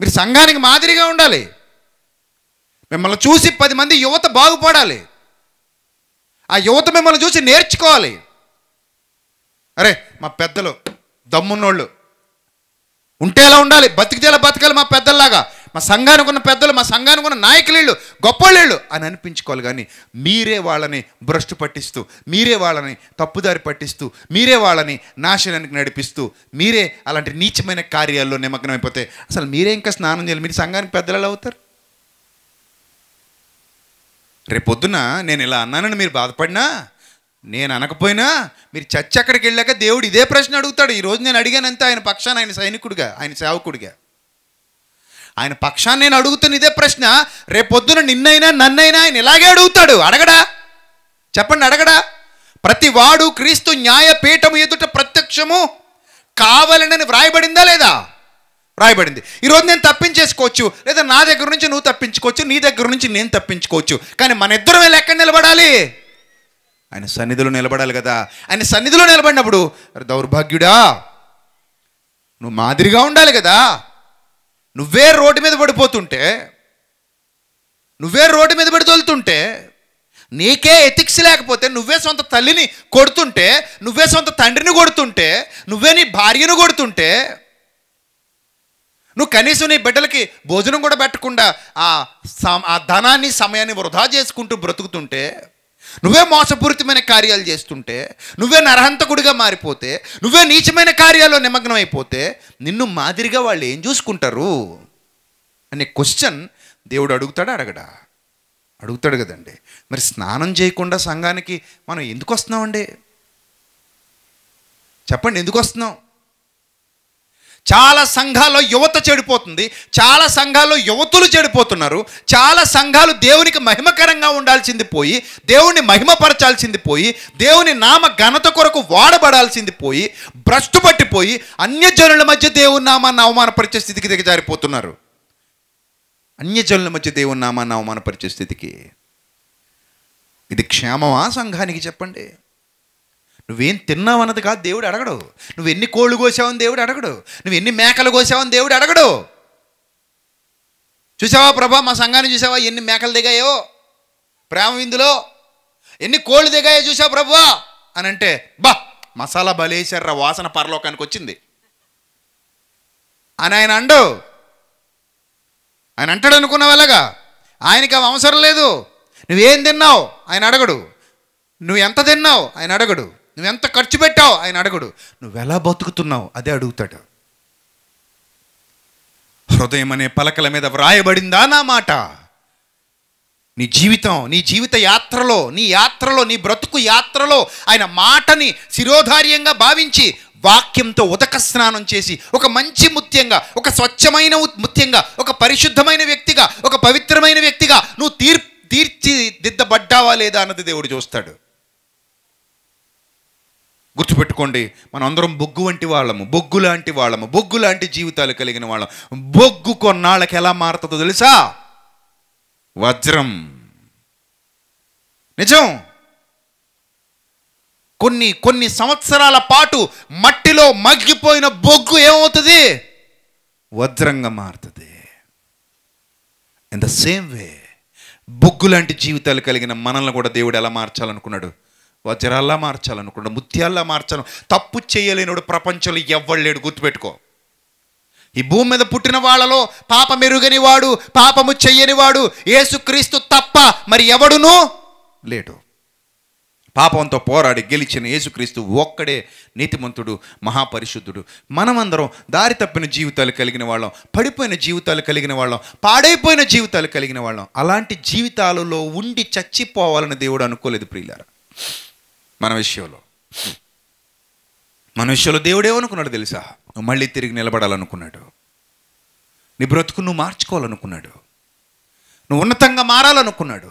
మీరు సంఘానికి మాదిరిగా ఉండాలి మిమ్మల్ని చూసి పది మంది యువత బాగుపడాలి ఆ యువత మిమ్మల్ని చూసి నేర్చుకోవాలి అరే మా పెద్దలు దమ్మున్నోళ్ళు ఉంటే ఎలా ఉండాలి బతికితే ఎలా బతకాలి మా పెద్దల్లాగా మా సంఘానికి ఉన్న పెద్దలు మా సంఘానికి ఉన్న నాయకులు గొప్పవాళ్ళు అని అనిపించుకోవాలి కానీ మీరే వాళ్ళని భ్రష్టు పట్టిస్తూ మీరే వాళ్ళని తప్పుదారి పట్టిస్తూ మీరే వాళ్ళని నాశనానికి నడిపిస్తూ మీరే అలాంటి నీచమైన కార్యాల్లో నిమగ్నమైపోతే అసలు మీరే ఇంకా స్నానం చేయాలి మీరు సంఘానికి పెద్దలు అవుతారు రేపొద్దున నేను ఇలా అన్నానని మీరు బాధపడినా నేను అనకపోయినా మీరు చర్చ అక్కడికి వెళ్ళాక దేవుడు ఇదే ప్రశ్న అడుగుతాడు ఈరోజు నేను అడిగానంత ఆయన పక్షాన ఆయన సైనికుడిగా ఆయన సేవకుడిగా ఆయన పక్షాన్ని నేను అడుగుతున్న ఇదే ప్రశ్న రేపొద్దున నిన్నైనా నన్నైనా ఆయన ఇలాగే అడుగుతాడు అడగడా చెప్పండి అడగడా ప్రతి వాడు క్రీస్తు న్యాయపీఠము ఎదుట ప్రత్యక్షము కావాలనని వ్రాయబడిందా లేదా రాయబడింది ఈరోజు నేను తప్పించేసుకోవచ్చు లేదా నా దగ్గర నుంచి నువ్వు తప్పించుకోవచ్చు నీ దగ్గర నుంచి నేను తప్పించుకోవచ్చు కానీ మన ఇద్దరం వెళ్ళి ఎక్కడ నిలబడాలి ఆయన సన్నిధిలో నిలబడాలి కదా ఆయన సన్నిధిలో నిలబడినప్పుడు దౌర్భాగ్యుడా నువ్వు మాదిరిగా ఉండాలి కదా నువ్వే రోడ్డు మీద పడిపోతుంటే నువ్వే రోడ్డు మీద పడి తొలుతుంటే నీకే ఎథిక్స్ లేకపోతే నువ్వే సొంత తల్లిని కొడుతుంటే నువ్వే సొంత తండ్రిని కొడుతుంటే నువ్వే నీ భార్యను కొడుతుంటే నువ్వు కనీసం నీ బిడ్డలకి భోజనం కూడా పెట్టకుండా ఆ ఆ ధనాన్ని సమయాన్ని వృధా చేసుకుంటూ బ్రతుకుతుంటే నువ్వే మోసపూరితమైన కార్యాలు చేస్తుంటే నువ్వే నరహంతకుడిగా మారిపోతే నువ్వే నీచమైన కార్యాల్లో నిమగ్నం అయిపోతే నిన్ను మాదిరిగా వాళ్ళు ఏం చూసుకుంటారు అనే క్వశ్చన్ దేవుడు అడుగుతాడా అడగడా అడుగుతాడు కదండి మరి స్నానం చేయకుండా సంఘానికి మనం ఎందుకు వస్తున్నామండి చెప్పండి ఎందుకు వస్తున్నాం చాలా సంఘాల్లో యువత చెడిపోతుంది చాలా సంఘాల్లో యువతులు చెడిపోతున్నారు చాలా సంఘాలు దేవునికి మహిమకరంగా ఉండాల్సింది పోయి దేవుని మహిమపరచాల్సింది పోయి దేవుని నామ ఘనత కొరకు వాడబడాల్సింది పోయి భ్రష్టు పట్టిపోయి అన్యజనుల మధ్య దేవుని నామాన్ని అవమానపరిచే స్థితికి దిగజారిపోతున్నారు అన్యజనుల మధ్య దేవుని నామాన్ని అవమానపరిచే స్థితికి ఇది క్షేమమా సంఘానికి చెప్పండి నువ్వేం తిన్నావు అన్నది కాదు దేవుడు అడగడు నువ్వు ఎన్ని కోళ్ళు కోసావని దేవుడు అడగడు నువ్వు ఎన్ని మేకలు కోసావని దేవుడు అడగడు చూసావా ప్రభా మా సంఘాన్ని చూసావా ఎన్ని మేకలు దిగాయో ప్రేమ విందులో ఎన్ని కోళ్ళు దిగాయో చూసావు ప్రభా అని అంటే బా మసాలా బలేశ్వర వాసన పరలోకానికి వచ్చింది అని ఆయన అండు ఆయన అంటాడు అనుకున్న ఎలాగా ఆయనకి అవసరం లేదు నువ్వేం తిన్నావు ఆయన అడగడు నువ్వు ఎంత తిన్నావు ఆయన అడగడు నువ్వెంత ఖర్చు పెట్టావు ఆయన అడగడు నువ్వెలా బతుకుతున్నావు అదే అడుగుతాడు హృదయం అనే పలకల మీద వ్రాయబడిందా నా మాట నీ జీవితం నీ జీవిత యాత్రలో నీ యాత్రలో నీ బ్రతుకు యాత్రలో ఆయన మాటని శిరోధార్యంగా భావించి వాక్యంతో ఉదక స్నానం చేసి ఒక మంచి ముత్యంగా ఒక స్వచ్ఛమైన ముత్యంగా ఒక పరిశుద్ధమైన వ్యక్తిగా ఒక పవిత్రమైన వ్యక్తిగా నువ్వు తీర్ తీర్చిదిద్దబడ్డావా లేదా అన్నది దేవుడు చూస్తాడు గుర్తుపెట్టుకోండి మనం అందరం బొగ్గు వంటి వాళ్ళము బొగ్గు లాంటి వాళ్ళము బొగ్గు లాంటి జీవితాలు కలిగిన వాళ్ళం బొగ్గు కొన్నాళ్ళకి ఎలా మారుతుందో తెలుసా వజ్రం నిజం కొన్ని కొన్ని సంవత్సరాల పాటు మట్టిలో మగ్గిపోయిన బొగ్గు ఏమవుతుంది వజ్రంగా మారుతుంది ఇన్ ద సేమ్ వే బొగ్గు లాంటి జీవితాలు కలిగిన మనల్ని కూడా దేవుడు ఎలా మార్చాలనుకున్నాడు వజ్రాల్లా మార్చాలనుకున్నాడు ముత్యాల్లా మార్చాలను తప్పు చేయలేనివాడు ప్రపంచంలో ఎవ్వడు లేడు గుర్తుపెట్టుకో ఈ భూమి మీద పుట్టిన వాళ్ళలో పాపం వాడు పాపము చెయ్యని వాడు ఏసుక్రీస్తు తప్ప మరి ఎవడునూ లేడు పాపంతో పోరాడి గెలిచిన యేసుక్రీస్తు ఒక్కడే నీతిమంతుడు మహాపరిశుద్ధుడు మనమందరం దారి తప్పిన జీవితాలు కలిగిన వాళ్ళం పడిపోయిన జీవితాలు కలిగిన వాళ్ళం పాడైపోయిన జీవితాలు కలిగిన వాళ్ళం అలాంటి జీవితాలలో ఉండి చచ్చిపోవాలని దేవుడు అనుకోలేదు ప్రియులారా మన విషయంలో మన విషయంలో అనుకున్నాడు తెలుసా నువ్వు మళ్ళీ తిరిగి నిలబడాలనుకున్నాడు నీ బ్రతుకు నువ్వు మార్చుకోవాలనుకున్నాడు నువ్వు ఉన్నతంగా మారాలనుకున్నాడు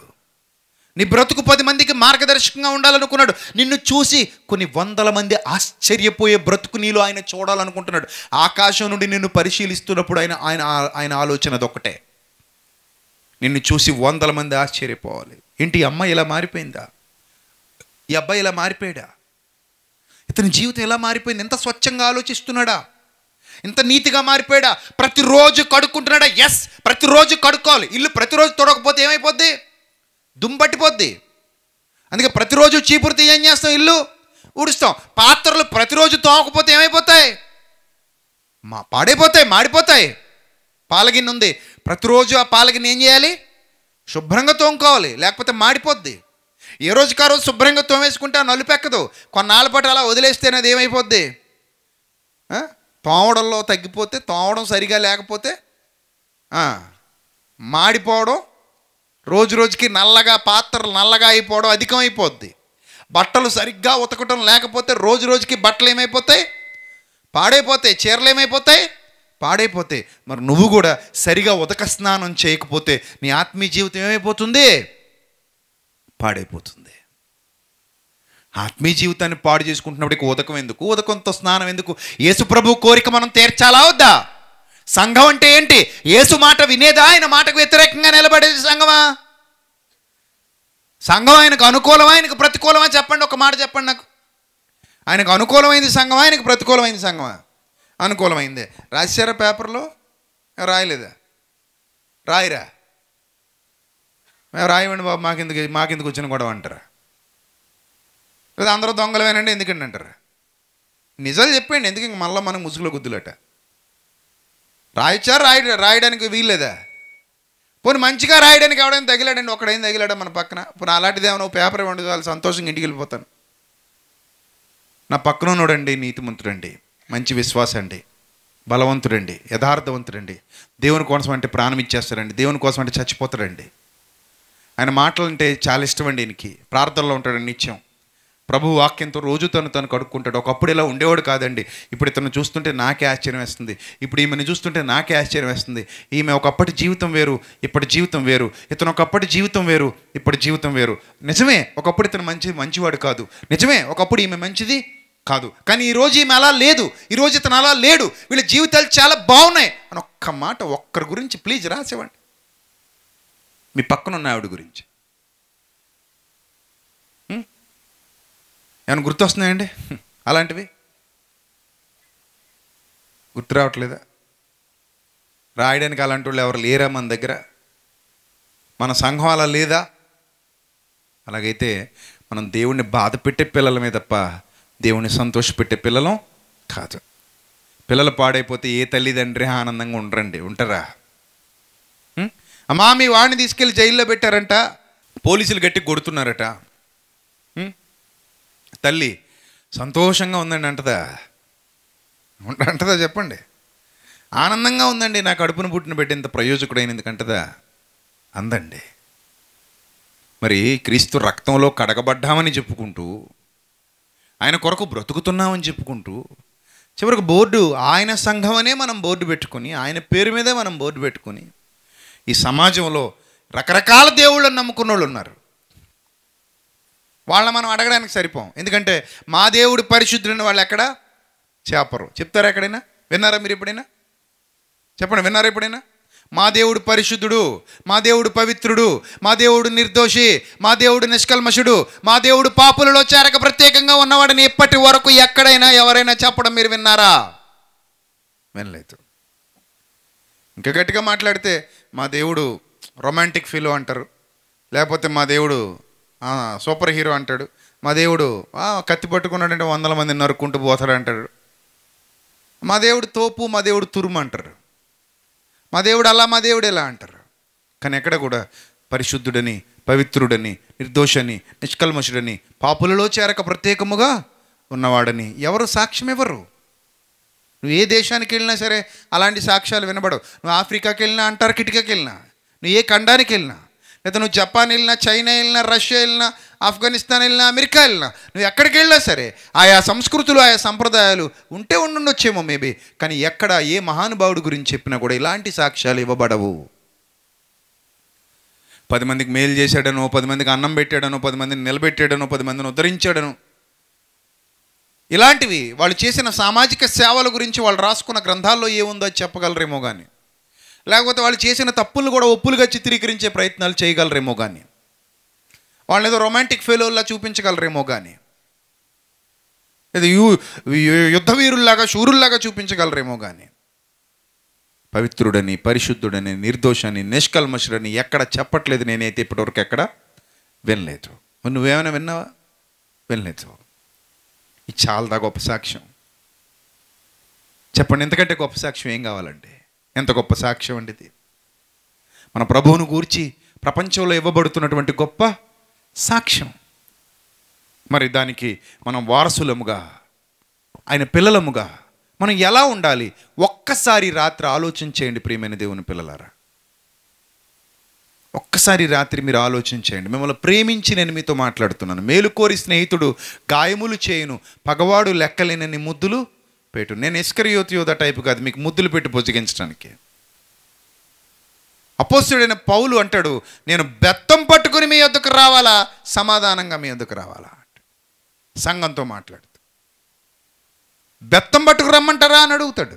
నీ బ్రతుకు పది మందికి మార్గదర్శకంగా ఉండాలనుకున్నాడు నిన్ను చూసి కొన్ని వందల మంది ఆశ్చర్యపోయే బ్రతుకు నీలో ఆయన చూడాలనుకుంటున్నాడు ఆకాశం నుండి నిన్ను పరిశీలిస్తున్నప్పుడు ఆయన ఆయన ఆయన ఆలోచన అదొకటే నిన్ను చూసి వందల మంది ఆశ్చర్యపోవాలి ఏంటి అమ్మ ఇలా మారిపోయిందా ఈ అబ్బాయి ఇలా మారిపోయాడా ఇతని జీవితం ఎలా మారిపోయింది ఎంత స్వచ్ఛంగా ఆలోచిస్తున్నాడా ఇంత నీతిగా మారిపోయాడా ప్రతిరోజు కడుక్కుంటున్నాడా ఎస్ ప్రతిరోజు కడుక్కోవాలి ఇల్లు ప్రతిరోజు తొడకపోతే ఏమైపోద్ది దుమ్బట్టిపోద్ది అందుకే ప్రతిరోజు చీపురితే ఏం చేస్తాం ఇల్లు ఊడుస్తాం పాత్రలు ప్రతిరోజు తోమకపోతే ఏమైపోతాయి మా పాడైపోతాయి మాడిపోతాయి పాలగిన్ ఉంది ప్రతిరోజు ఆ పాలగిన్ ఏం చేయాలి శుభ్రంగా తోముకోవాలి లేకపోతే మాడిపోద్ది ఏ రోజు ఆ రోజు శుభ్రంగా తోమేసుకుంటే ఆ నలుపెక్కదు కొన్నాళ్ళ పాటు అలా వదిలేస్తేనే అది ఏమైపోద్ది తోమడంలో తగ్గిపోతే తోమడం సరిగా లేకపోతే మాడిపోవడం రోజు రోజుకి నల్లగా పాత్రలు నల్లగా అయిపోవడం అధికమైపోద్ది బట్టలు సరిగ్గా ఉతకటం లేకపోతే రోజు రోజుకి బట్టలు ఏమైపోతాయి పాడైపోతాయి చీరలు ఏమైపోతాయి పాడైపోతాయి మరి నువ్వు కూడా సరిగా ఉదక స్నానం చేయకపోతే నీ ఆత్మీయ జీవితం ఏమైపోతుంది పాడైపోతుంది ఆత్మీయ జీవితాన్ని పాడు చేసుకుంటున్నప్పటికి ఉదకం ఎందుకు ఉదకంతో స్నానం ఎందుకు యేసుప్రభు కోరిక మనం తీర్చాలా వద్దా సంఘం అంటే ఏంటి యేసు మాట వినేదా ఆయన మాటకు వ్యతిరేకంగా నిలబడేది సంఘమా సంఘం ఆయనకు అనుకూలమా ఆయనకు ప్రతికూలమా చెప్పండి ఒక మాట చెప్పండి నాకు ఆయనకు అనుకూలమైంది సంఘమా ఆయనకు ప్రతికూలమైన సంఘమా అనుకూలమైందే రాశారా పేపర్లో రాయలేదా రాయరా మేము రాయమండి బాబు మాకెందుకు మాకెందుకు వచ్చిన గొడవ అంటారా లేదా అందరూ దొంగలమేనండి ఎందుకండి అంటారు నిజాలు చెప్పండి ఎందుకు ఇంక మళ్ళీ మనం ముసుగులో గుద్దులట రాయిచారు రాయ రాయడానికి వీల్లేదా పోనీ మంచిగా రాయడానికి ఎవడైనా తగిలాడండి ఒకడైనా తగిలాడా మన పక్కన పోనీ అలాంటిది ఏమైనా పేపర్ ఇవ్వండి చాలా సంతోషంగా ఇంటికి వెళ్ళిపోతాను నా పక్కన ఉన్నోడండి నీతిమంతుడండి మంచి విశ్వాసం అండి బలవంతుడండి యథార్థవంతుడండి దేవుని కోసం అంటే ప్రాణం ఇచ్చేస్తారండి దేవుని కోసం అంటే చచ్చిపోతాడండి ఆయన మాటలు అంటే చాలా ఇష్టం అండి ఈయనకి ప్రార్థనలో ఉంటాడు నిత్యం ప్రభు వాక్యంతో రోజు తను తను కడుక్కుంటాడు ఒకప్పుడు ఇలా ఉండేవాడు కాదండి ఇప్పుడు ఇతను చూస్తుంటే నాకే ఆశ్చర్యం వేస్తుంది ఇప్పుడు ఈమెను చూస్తుంటే నాకే ఆశ్చర్యం వేస్తుంది ఈమె ఒకప్పటి జీవితం వేరు ఇప్పటి జీవితం వేరు ఇతను ఒకప్పటి జీవితం వేరు ఇప్పటి జీవితం వేరు నిజమే ఒకప్పుడు ఇతను మంచి మంచివాడు కాదు నిజమే ఒకప్పుడు ఈమె మంచిది కాదు కానీ ఈరోజు ఈమె అలా లేదు ఈరోజు ఇతను అలా లేడు వీళ్ళ జీవితాలు చాలా బాగున్నాయి అని ఒక్క మాట ఒక్కరి గురించి ప్లీజ్ రాసేవాడి మీ పక్కన ఉన్న ఆవిడ గురించి ఏమైనా గుర్తొస్తున్నాయండి అలాంటివి గుర్తు రావట్లేదా రాయడానికి అలాంటి వాళ్ళు ఎవరు లేరా మన దగ్గర మన సంఘం అలా లేదా అలాగైతే మనం దేవుణ్ణి బాధ పెట్టే పిల్లలమే తప్ప దేవుణ్ణి సంతోష పెట్టే పిల్లలం కాదు పిల్లలు పాడైపోతే ఏ తల్లిదండ్రి ఆనందంగా ఉండరండి ఉంటారా అమ్మా మీ వాడిని తీసుకెళ్ళి జైల్లో పెట్టారంట పోలీసులు గట్టి కొడుతున్నారట తల్లి సంతోషంగా ఉందండి అంటదా అంటదా చెప్పండి ఆనందంగా ఉందండి నా కడుపును పుట్టిన పెట్టేంత ప్రయోజకుడైన అంటదా అందండి మరి క్రీస్తు రక్తంలో కడగబడ్డామని చెప్పుకుంటూ ఆయన కొరకు బ్రతుకుతున్నామని చెప్పుకుంటూ చివరికి బోర్డు ఆయన సంఘమనే మనం బోర్డు పెట్టుకుని ఆయన పేరు మీదే మనం బోర్డు పెట్టుకుని ఈ సమాజంలో రకరకాల దేవుళ్ళని నమ్ముకున్న వాళ్ళు ఉన్నారు వాళ్ళ మనం అడగడానికి సరిపోం ఎందుకంటే మా దేవుడు పరిశుద్ధులని వాళ్ళు ఎక్కడ చేపరు చెప్తారా ఎక్కడైనా విన్నారా మీరు ఎప్పుడైనా చెప్పండి విన్నారా ఎప్పుడైనా మా దేవుడు పరిశుద్ధుడు మా దేవుడు పవిత్రుడు మా దేవుడు నిర్దోషి మా దేవుడు నిష్కల్మషుడు మా దేవుడు పాపులలో చేరక ప్రత్యేకంగా ఉన్నవాడిని ఇప్పటి వరకు ఎక్కడైనా ఎవరైనా చెప్పడం మీరు విన్నారా వినలేదు ఇంకా గట్టిగా మాట్లాడితే మా దేవుడు రొమాంటిక్ ఫీలో అంటారు లేకపోతే మా దేవుడు సూపర్ హీరో అంటాడు మా దేవుడు కత్తి అంటే వందల మంది నరుక్కుంటూ పోతాడు అంటాడు మా దేవుడు తోపు మా దేవుడు తురుము అంటారు మా దేవుడు అలా మా దేవుడు ఎలా అంటారు కానీ ఎక్కడ కూడా పరిశుద్ధుడని పవిత్రుడని నిర్దోషని నిష్కల్మషుడని పాపులలో చేరక ప్రత్యేకముగా ఉన్నవాడని ఎవరు సాక్ష్యం ఎవరు నువ్వు ఏ దేశానికి వెళ్ళినా సరే అలాంటి సాక్ష్యాలు వినబడవు నువ్వు ఆఫ్రికాకి వెళ్ళినా అంటార్కిటికాకి వెళ్ళినా నువ్వు ఏ ఖండానికి వెళ్ళినా లేదా నువ్వు జపాన్ వెళ్ళినా చైనా వెళ్ళినా రష్యా వెళ్ళినా ఆఫ్ఘనిస్తాన్ వెళ్ళినా అమెరికా వెళ్ళినా నువ్వు ఎక్కడికి వెళ్ళినా సరే ఆయా సంస్కృతులు ఆయా సంప్రదాయాలు ఉంటే ఉండుండొచ్చేమో మేబీ కానీ ఎక్కడ ఏ మహానుభావుడి గురించి చెప్పినా కూడా ఇలాంటి సాక్ష్యాలు ఇవ్వబడవు పది మందికి మేలు చేశాడనో పది మందికి అన్నం పెట్టాడనో పది మందిని నిలబెట్టాడనో పది మందిని ఉద్ధరించాడనో ఇలాంటివి వాళ్ళు చేసిన సామాజిక సేవల గురించి వాళ్ళు రాసుకున్న గ్రంథాల్లో ఏముందో చెప్పగలరేమో కానీ లేకపోతే వాళ్ళు చేసిన తప్పులు కూడా ఒప్పులుగా చిత్రీకరించే ప్రయత్నాలు చేయగలరేమో కానీ వాళ్ళని ఏదో రొమాంటిక్ ఫెయిల్లా చూపించగలరేమో కానీ ఏదో యూ యుద్ధవీరుల్లాగా శూరుల్లాగా చూపించగలరేమో కానీ పవిత్రుడని పరిశుద్ధుడని నిర్దోషాన్ని నిష్కల్మషుడని ఎక్కడ చెప్పట్లేదు నేనైతే ఇప్పటివరకు ఎక్కడ వినలేదు నువ్వేమైనా విన్నావా వినలేదు ఇది చాలా గొప్ప సాక్ష్యం చెప్పండి ఎంతకంటే గొప్ప సాక్ష్యం ఏం కావాలండి ఎంత గొప్ప సాక్ష్యం అండి ఇది మన ప్రభువును గూర్చి ప్రపంచంలో ఇవ్వబడుతున్నటువంటి గొప్ప సాక్ష్యం మరి దానికి మనం వారసులముగా ఆయన పిల్లలముగా మనం ఎలా ఉండాలి ఒక్కసారి రాత్రి ఆలోచన చేయండి ప్రియమైన దేవుని పిల్లలారా ఒక్కసారి రాత్రి మీరు ఆలోచన చేయండి మిమ్మల్ని ప్రేమించి నేను మీతో మాట్లాడుతున్నాను మేలుకోరి స్నేహితుడు గాయములు చేయను పగవాడు లెక్కలేనని ముద్దులు పెట్టు నేను ఎస్కరియోతి యోధ టైపు కాదు మీకు ముద్దులు పెట్టి పొజిగించడానికి అపోస్తుడైన పౌలు అంటాడు నేను బెత్తం పట్టుకుని మీ వద్దకు రావాలా సమాధానంగా మీ వద్దకు రావాలా సంఘంతో మాట్లాడుతూ బెత్తం పట్టుకు రమ్మంటారా అని అడుగుతాడు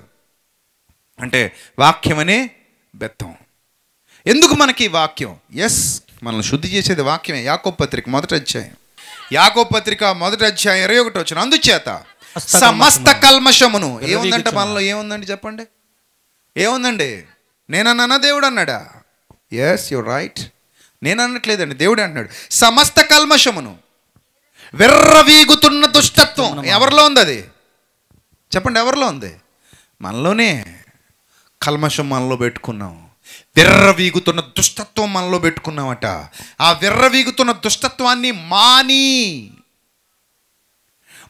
అంటే వాక్యమనే బెత్తం ఎందుకు మనకి వాక్యం ఎస్ మనల్ని శుద్ధి చేసేది వాక్యమే యాకో పత్రిక మొదటి అధ్యాయం యాకో పత్రిక మొదటి అధ్యాయం ఇరవై ఒకటి వచ్చిన అందుచేత సమస్త కల్మషమును ఏముందంటే మనలో ఏముందండి చెప్పండి ఏముందండి నేనన్నా దేవుడు అన్నాడా ఎస్ యు రైట్ నేను అన్నట్లేదండి దేవుడు అంటున్నాడు సమస్త కల్మషమును వెర్రవీగుతున్న దుష్టత్వం ఎవరిలో ఉంది అది చెప్పండి ఎవరిలో ఉంది మనలోనే కల్మషం మనలో పెట్టుకున్నాం విర్రవీగుతున్న దుష్టత్వం మనలో పెట్టుకున్నామట ఆ విర్రవీగుతున్న దుష్టత్వాన్ని మాని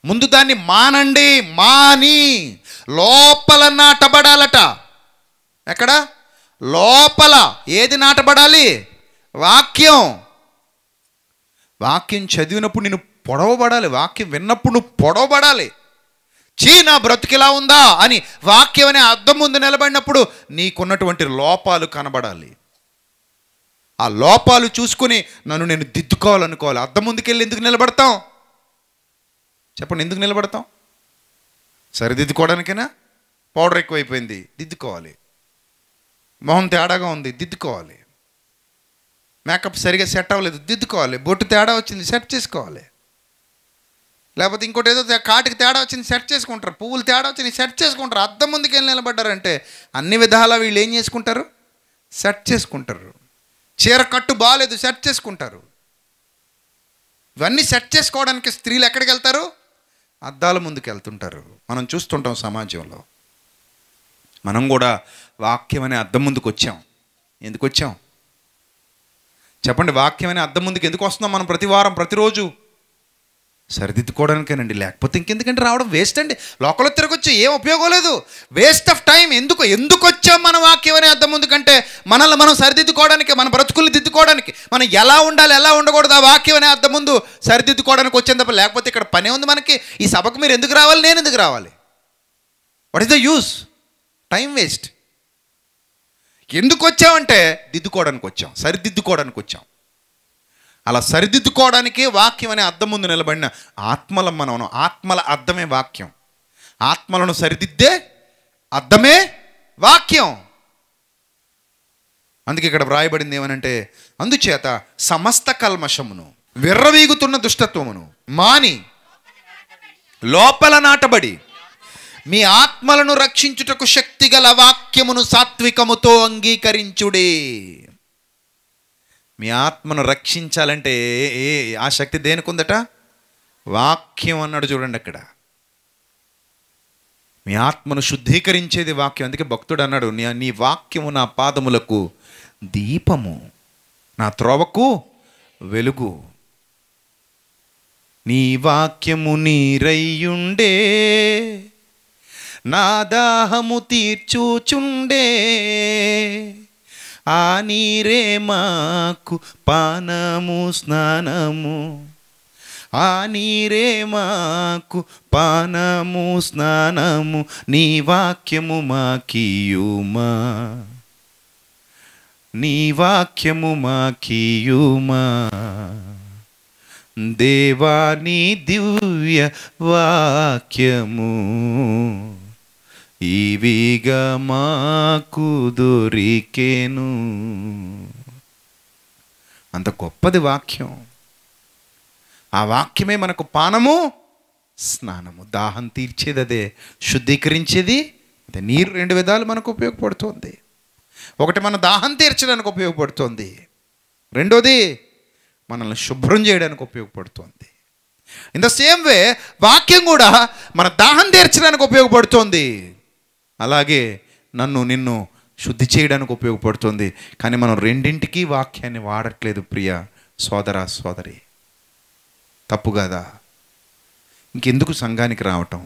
ముందు దాన్ని మానండి మాని లోపల నాటబడాలట ఎక్కడ లోపల ఏది నాటబడాలి వాక్యం వాక్యం చదివినప్పుడు నేను పొడవబడాలి వాక్యం విన్నప్పుడు నువ్వు పొడవబడాలి చీ నా బ్రతికిలా ఉందా అని వాక్యం అనే అర్థం ముందు నిలబడినప్పుడు నీకున్నటువంటి లోపాలు కనబడాలి ఆ లోపాలు చూసుకుని నన్ను నేను దిద్దుకోవాలనుకోవాలి ముందుకు ముందుకెళ్ళి ఎందుకు నిలబడతాం చెప్పండి ఎందుకు నిలబడతాం సరిదిద్దుకోవడానికైనా పౌడర్ ఎక్కువైపోయింది దిద్దుకోవాలి మొహం తేడాగా ఉంది దిద్దుకోవాలి మేకప్ సరిగా సెట్ అవ్వలేదు దిద్దుకోవాలి బొట్టు తేడా వచ్చింది సెట్ చేసుకోవాలి లేకపోతే ఇంకోటి ఏదో కాటికి తేడా వచ్చింది సెట్ చేసుకుంటారు పువ్వులు తేడా వచ్చింది సెట్ చేసుకుంటారు అద్దం ముందుకు వెళ్ళి నిలబడ్డారంటే అన్ని విధాలా వీళ్ళు ఏం చేసుకుంటారు సెట్ చేసుకుంటారు చీర కట్టు బాగాలేదు సెట్ చేసుకుంటారు ఇవన్నీ సెట్ చేసుకోవడానికి స్త్రీలు ఎక్కడికి వెళ్తారు అద్దాల ముందుకు వెళ్తుంటారు మనం చూస్తుంటాం సమాజంలో మనం కూడా వాక్యం అనే అద్దం ముందుకు వచ్చాం ఎందుకు వచ్చాం చెప్పండి వాక్యం అనే అద్దం ముందుకు ఎందుకు వస్తున్నాం మనం ప్రతి వారం ప్రతిరోజు సరిదిద్దుకోవడానికేనండి లేకపోతే ఇంకెందుకంటే రావడం వేస్ట్ అండి లోకల్లో తిరగొచ్చు ఏం ఉపయోగం లేదు వేస్ట్ ఆఫ్ టైం ఎందుకు ఎందుకు వచ్చాం మన వాక్యం అనే అర్థం ఎందుకంటే మనల్ని మనం సరిదిద్దుకోవడానికి మన బ్రతుకుల్ని దిద్దుకోవడానికి మనం ఎలా ఉండాలి ఎలా ఉండకూడదు ఆ వాక్యం అనే అర్థం ముందు సరిదిద్దుకోవడానికి వచ్చింది తప్ప లేకపోతే ఇక్కడ పనే ఉంది మనకి ఈ సభకు మీరు ఎందుకు రావాలి నేను ఎందుకు రావాలి what is the use time waste ఎందుకు వచ్చామంటే దిద్దుకోవడానికి వచ్చాం సరిదిద్దుకోవడానికి వచ్చాం అలా సరిదిద్దుకోవడానికే వాక్యం అనే అర్థం ముందు నిలబడిన ఆత్మల మనం ఆత్మల అర్థమే వాక్యం ఆత్మలను సరిదిద్దే అర్థమే వాక్యం అందుకే ఇక్కడ వ్రాయబడింది ఏమనంటే అందుచేత సమస్త కల్మషమును విర్రవీగుతున్న దుష్టత్వమును మాని లోపల నాటబడి మీ ఆత్మలను రక్షించుటకు శక్తిగల వాక్యమును సాత్వికముతో అంగీకరించుడే మీ ఆత్మను రక్షించాలంటే ఏ ఆ శక్తి దేనికి ఉందట వాక్యం అన్నాడు చూడండి అక్కడ మీ ఆత్మను శుద్ధీకరించేది వాక్యం అందుకే భక్తుడు అన్నాడు నీ నీ వాక్యము నా పాదములకు దీపము నా త్రోవకు వెలుగు నీ వాక్యము నీరయ్యుండే నా దాహము తీర్చుచుండే ఆ నీరే మాకు పానము స్నానము ఆ నీరే మాకు పానము స్నానము నీ వాక్యము మాకియుమా నీ వాక్యము మాకియుమా దేవాని దివ్య వాక్యము ఇవిగా మాకు దొరికేను అంత గొప్పది వాక్యం ఆ వాక్యమే మనకు పానము స్నానము దాహం తీర్చేది అదే శుద్ధీకరించేది అదే నీరు రెండు విధాలు మనకు ఉపయోగపడుతుంది ఒకటి మన దాహం తీర్చడానికి ఉపయోగపడుతుంది రెండోది మనల్ని శుభ్రం చేయడానికి ఉపయోగపడుతుంది ఇన్ ద సేమ్ వే వాక్యం కూడా మన దాహం తీర్చడానికి ఉపయోగపడుతుంది అలాగే నన్ను నిన్ను శుద్ధి చేయడానికి ఉపయోగపడుతుంది కానీ మనం రెండింటికి వాక్యాన్ని వాడట్లేదు ప్రియ సోదర సోదరి తప్పు కదా ఇంకెందుకు సంఘానికి రావటం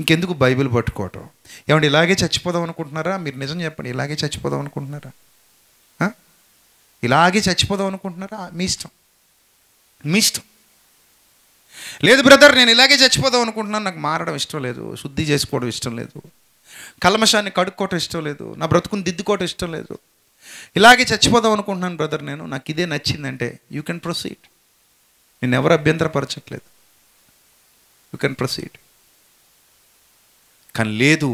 ఇంకెందుకు బైబిల్ పట్టుకోవటం ఏమంటే ఇలాగే చచ్చిపోదాం అనుకుంటున్నారా మీరు నిజం చెప్పండి ఇలాగే చచ్చిపోదాం అనుకుంటున్నారా ఇలాగే చచ్చిపోదాం అనుకుంటున్నారా మీ ఇష్టం మీ ఇష్టం లేదు బ్రదర్ నేను ఇలాగే చచ్చిపోదాం అనుకుంటున్నాను నాకు మారడం ఇష్టం లేదు శుద్ధి చేసుకోవడం ఇష్టం లేదు కల్మషాన్ని కడుక్కోవటం ఇష్టం లేదు నా బ్రతుకుని దిద్దుకోవటం ఇష్టం లేదు ఇలాగే చచ్చిపోదాం అనుకుంటున్నాను బ్రదర్ నేను నాకు ఇదే నచ్చిందంటే యూ కెన్ ప్రొసీడ్ నేను ఎవరు అభ్యంతరపరచట్లేదు యూ కెన్ ప్రొసీడ్ కానీ లేదు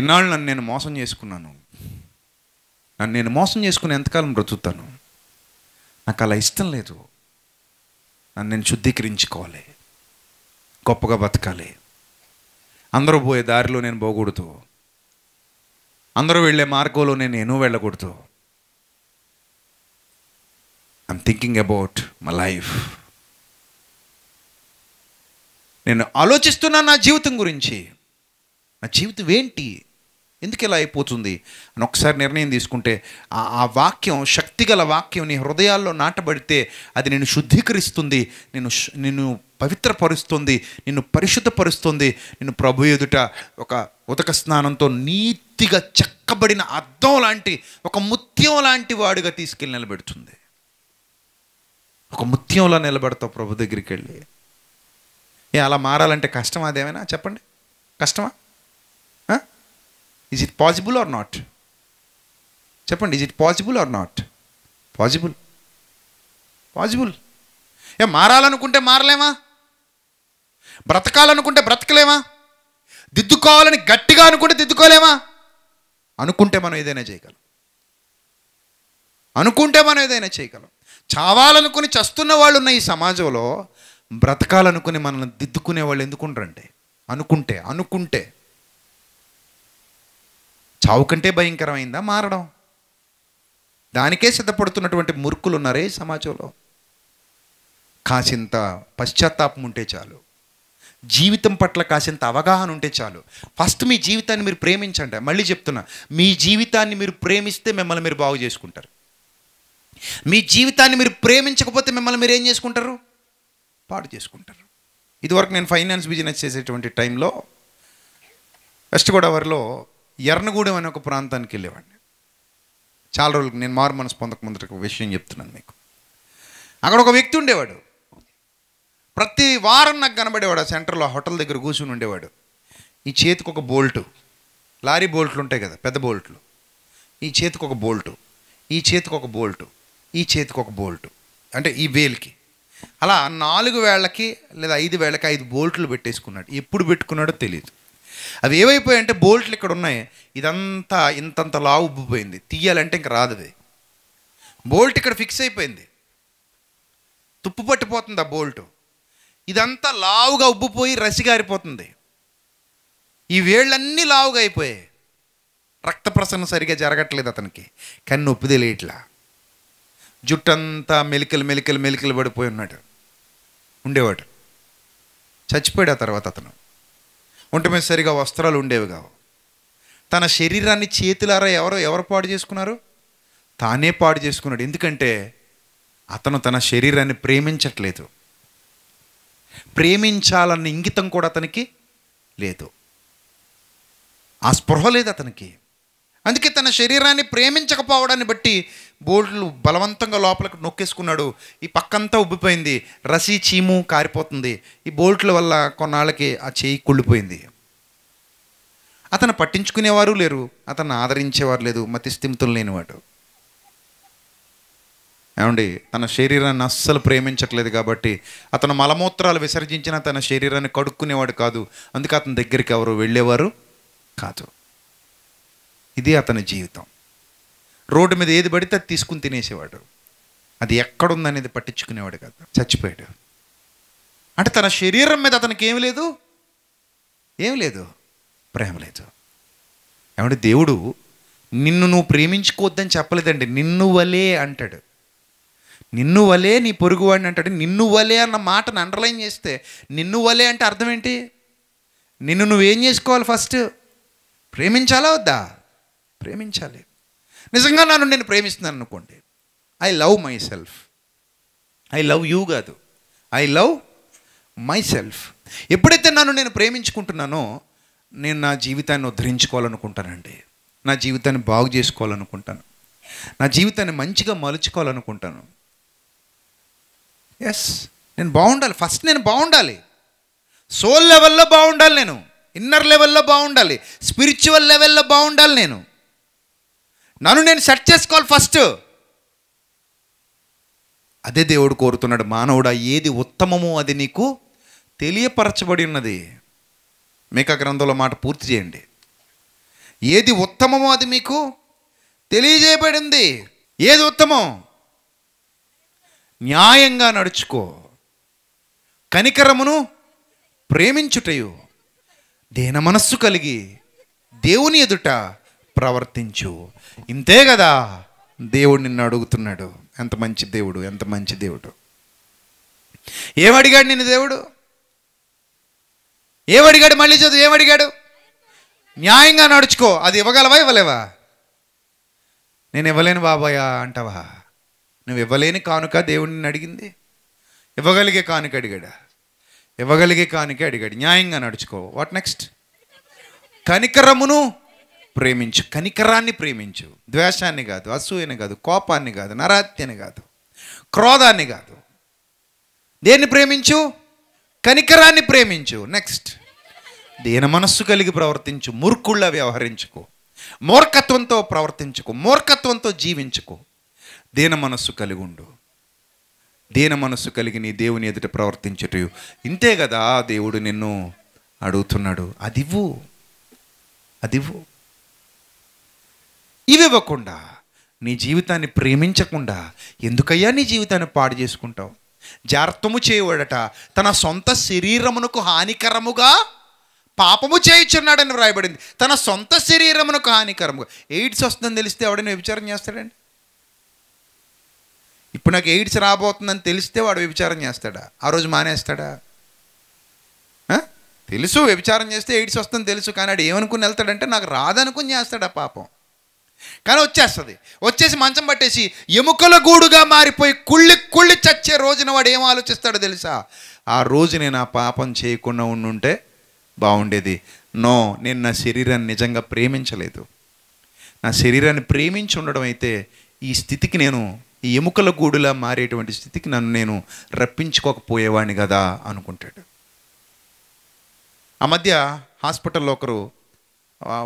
ఇన్నాళ్ళు నన్ను నేను మోసం చేసుకున్నాను నన్ను నేను మోసం చేసుకుని ఎంతకాలం బ్రతుకుతాను నాకు అలా ఇష్టం లేదు నన్ను నేను శుద్ధీకరించుకోవాలి గొప్పగా బతకాలి అందరూ పోయే దారిలో నేను పోకూడదు అందరూ వెళ్ళే మార్గంలో నేను ఎన్నో వెళ్ళకూడదు I'm thinking about my life నేను ఆలోచిస్తున్నా నా జీవితం గురించి నా జీవితం ఏంటి ఎందుకు ఇలా అయిపోతుంది అని ఒకసారి నిర్ణయం తీసుకుంటే ఆ వాక్యం శక్తిగల వాక్యం నీ హృదయాల్లో నాటబడితే అది నేను శుద్ధీకరిస్తుంది నేను నేను పవిత్రపరుస్తుంది నిన్ను పరిశుద్ధపరుస్తుంది నిన్ను ప్రభు ఎదుట ఒక ఉదక స్నానంతో నీతిగా చెక్కబడిన అద్దం లాంటి ఒక ముత్యం లాంటి వాడుగా తీసుకెళ్ళి నిలబెడుతుంది ఒక ముత్యంలా నిలబడతావు ప్రభు దగ్గరికి వెళ్ళి ఏ అలా మారాలంటే కష్టమా అదేమైనా చెప్పండి కష్టమా is it possible or not చెప్పండి is it possible or not possible possible ఏ మారాలనుకుంటే మారలేమా బ్రతకాలనుకుంటే బ్రతకలేమా దిద్దుకోవాలని గట్టిగా అనుకుంటే దిద్దుకోలేమా అనుకుంటే మనం ఏదైనా చేయగలం అనుకుంటే మనం ఏదైనా చేయగలం చావాలనుకుని చస్తున్న వాళ్ళు ఉన్న ఈ సమాజంలో బ్రతకాలనుకుని మనల్ని దిద్దుకునే వాళ్ళు ఎందుకుంటారంటే అనుకుంటే అనుకుంటే చావు కంటే భయంకరమైందా మారడం దానికే సిద్ధపడుతున్నటువంటి మురుకులు ఉన్నారే సమాజంలో కాసింత పశ్చాత్తాపం ఉంటే చాలు జీవితం పట్ల కాసింత అవగాహన ఉంటే చాలు ఫస్ట్ మీ జీవితాన్ని మీరు ప్రేమించండి మళ్ళీ చెప్తున్నా మీ జీవితాన్ని మీరు ప్రేమిస్తే మిమ్మల్ని మీరు బాగు చేసుకుంటారు మీ జీవితాన్ని మీరు ప్రేమించకపోతే మిమ్మల్ని మీరు ఏం చేసుకుంటారు పాడు చేసుకుంటారు ఇదివరకు నేను ఫైనాన్స్ బిజినెస్ చేసేటువంటి టైంలో వెస్ట్ గోదావరిలో ఎర్రగూడెం అనే ఒక ప్రాంతానికి వెళ్ళేవాడిని చాలా రోజులకు నేను మారు మనసు పొందక ముందు విషయం చెప్తున్నాను మీకు అక్కడ ఒక వ్యక్తి ఉండేవాడు ప్రతి వారం నాకు కనబడేవాడు ఆ సెంటర్లో హోటల్ దగ్గర కూర్చుని ఉండేవాడు ఈ చేతికి ఒక బోల్టు లారీ బోల్ట్లు ఉంటాయి కదా పెద్ద బోల్ట్లు ఈ చేతికి ఒక బోల్టు ఈ చేతికి ఒక బోల్టు ఈ చేతికి ఒక బోల్టు అంటే ఈ వేలికి అలా నాలుగు వేళ్ళకి లేదా ఐదు వేళ్ళకి ఐదు బోల్ట్లు పెట్టేసుకున్నాడు ఎప్పుడు పెట్టుకున్నాడో తెలియదు అవి ఏవైపోయాయంటే బోల్ట్లు ఇక్కడ ఉన్నాయి ఇదంతా ఇంతంత లావు ఉబ్బిపోయింది తీయాలంటే ఇంక రాదు అది బోల్ట్ ఇక్కడ ఫిక్స్ అయిపోయింది తుప్పు పట్టిపోతుంది ఆ బోల్టు ఇదంతా లావుగా ఉబ్బిపోయి రసిగారిపోతుంది ఈ వేళ్ళన్నీ లావుగా అయిపోయాయి రక్త ప్రసరణ సరిగా జరగట్లేదు అతనికి కన్ను నొప్పి తెలియట్లా జుట్టంతా మెలికలు మెలికలు మెలికలు పడిపోయి ఉన్నాడు ఉండేవాడు చచ్చిపోయాడు ఆ తర్వాత అతను ఒంటి మీద సరిగా వస్త్రాలు ఉండేవి కావు తన శరీరాన్ని చేతులారా ఎవరో ఎవరు పాడు చేసుకున్నారు తానే పాడు చేసుకున్నాడు ఎందుకంటే అతను తన శరీరాన్ని ప్రేమించట్లేదు ప్రేమించాలన్న ఇంగితం కూడా అతనికి లేదు ఆ స్పృహ లేదు అతనికి అందుకే తన శరీరాన్ని ప్రేమించకపోవడాన్ని బట్టి బోర్డులు బలవంతంగా లోపలికి నొక్కేసుకున్నాడు ఈ పక్కంతా ఉబ్బిపోయింది రసి చీము కారిపోతుంది ఈ బోల్ట్ల వల్ల కొన్నాళ్ళకి ఆ చేయి కుళ్ళిపోయింది అతను పట్టించుకునేవారు లేరు అతను ఆదరించేవారు లేదు మతిస్థిమితులు లేనివాడు ఏమండి తన శరీరాన్ని అస్సలు ప్రేమించట్లేదు కాబట్టి అతను మలమూత్రాలు విసర్జించిన తన శరీరాన్ని కడుక్కునేవాడు కాదు అందుకే అతని దగ్గరికి ఎవరు వెళ్ళేవారు కాదు ఇది అతని జీవితం రోడ్డు మీద ఏది పడితే అది తీసుకుని తినేసేవాడు అది ఎక్కడుందనేది పట్టించుకునేవాడు కాదు చచ్చిపోయాడు అంటే తన శరీరం మీద అతనికి ఏం లేదు ఏం లేదు ప్రేమ లేదు ఏమంటే దేవుడు నిన్ను నువ్వు ప్రేమించుకోవద్దని చెప్పలేదండి నిన్ను వలే అంటాడు నిన్ను వలే నీ పొరుగువాడిని అంటాడు నిన్ను వలే అన్న మాటను అండర్లైన్ చేస్తే నిన్ను వలే అంటే అర్థం ఏంటి నిన్ను నువ్వేం చేసుకోవాలి ఫస్ట్ ప్రేమించాలా వద్దా ప్రేమించాలి నిజంగా నన్ను నేను ప్రేమిస్తున్నాను అనుకోండి I love myself I love you కాదు ఐ లవ్ మై సెల్ఫ్ ఎప్పుడైతే నన్ను నేను ప్రేమించుకుంటున్నానో నేను నా జీవితాన్ని ఉద్ధరించుకోవాలనుకుంటానండి నా జీవితాన్ని బాగు చేసుకోవాలనుకుంటాను నా జీవితాన్ని మంచిగా మలుచుకోవాలనుకుంటాను ఎస్ నేను బాగుండాలి ఫస్ట్ నేను బాగుండాలి సోల్ లెవెల్లో బాగుండాలి నేను ఇన్నర్ లెవెల్లో బాగుండాలి స్పిరిచువల్ లెవెల్లో బాగుండాలి నేను నన్ను నేను సెట్ చేసుకోవాలి ఫస్ట్ అదే దేవుడు కోరుతున్నాడు మానవుడా ఏది ఉత్తమమో అది నీకు తెలియపరచబడి ఉన్నది మేక గ్రంథంలో మాట పూర్తి చేయండి ఏది ఉత్తమమో అది మీకు తెలియజేయబడింది ఏది ఉత్తమం న్యాయంగా నడుచుకో కనికరమును ప్రేమించుటయు దేన మనస్సు కలిగి దేవుని ఎదుట ప్రవర్తించు ఇంతే కదా దేవుడు నిన్ను అడుగుతున్నాడు ఎంత మంచి దేవుడు ఎంత మంచి దేవుడు ఏమడిగాడు నిన్ను దేవుడు ఏమడిగాడు మళ్ళీ చదువు ఏమడిగాడు న్యాయంగా నడుచుకో అది ఇవ్వగలవా ఇవ్వలేవా నేను ఇవ్వలేను బాబాయా అంటావా నువ్వు ఇవ్వలేని కానుక దేవుడిని అడిగింది ఇవ్వగలిగే కానుక అడిగాడా ఇవ్వగలిగే కానుక అడిగాడు న్యాయంగా నడుచుకో వాట్ నెక్స్ట్ కనికరమును ప్రేమించు కనికరాన్ని ప్రేమించు ద్వేషాన్ని కాదు అసూయని కాదు కోపాన్ని కాదు నరాత్యని కాదు క్రోధాన్ని కాదు దేన్ని ప్రేమించు కనికరాన్ని ప్రేమించు నెక్స్ట్ దీన మనస్సు కలిగి ప్రవర్తించు మూర్ఖుళ్ళ వ్యవహరించుకో మూర్ఖత్వంతో ప్రవర్తించుకో మూర్ఖత్వంతో జీవించుకో దీన మనస్సు కలిగి ఉండు దీన మనస్సు కలిగి నీ దేవుని ఎదుట ప్రవర్తించట ఇంతే కదా దేవుడు నిన్ను అడుగుతున్నాడు అదివ్వు అదివ్వు ఇవ్వకుండా నీ జీవితాన్ని ప్రేమించకుండా ఎందుకయ్యా నీ జీవితాన్ని పాడు చేసుకుంటావు జాగ్రత్తము చేయవాడట తన సొంత శరీరమునకు హానికరముగా పాపము చేయించున్నాడని వ్రాయబడింది తన సొంత శరీరమునకు హానికరముగా ఎయిడ్స్ వస్తుందని తెలిస్తే ఎవడైనా విచారం చేస్తాడండి ఇప్పుడు నాకు ఎయిడ్స్ రాబోతుందని తెలిస్తే వాడు వ్యభిచారం చేస్తాడా ఆ రోజు మానేస్తాడా తెలుసు వ్యభిచారం చేస్తే ఎయిడ్స్ వస్తుందని తెలుసు కానీ ఆడు ఏమనుకుని వెళ్తాడంటే నాకు రాదనుకుని చేస్తాడు ఆ పాపం కానీ వచ్చేస్తుంది వచ్చేసి మంచం పట్టేసి ఎముకల గూడుగా మారిపోయి కుళ్ళి కుళ్ళి చచ్చే రోజున వాడు ఏం ఆలోచిస్తాడో తెలుసా ఆ రోజు నేను ఆ పాపం చేయకుండా ఉండుంటే బాగుండేది నో నేను నా శరీరాన్ని నిజంగా ప్రేమించలేదు నా శరీరాన్ని ప్రేమించి ఉండడం అయితే ఈ స్థితికి నేను ఈ ఎముకల గూడులా మారేటువంటి స్థితికి నన్ను నేను రప్పించుకోకపోయేవాడిని కదా అనుకుంటాడు ఆ మధ్య హాస్పిటల్లో ఒకరు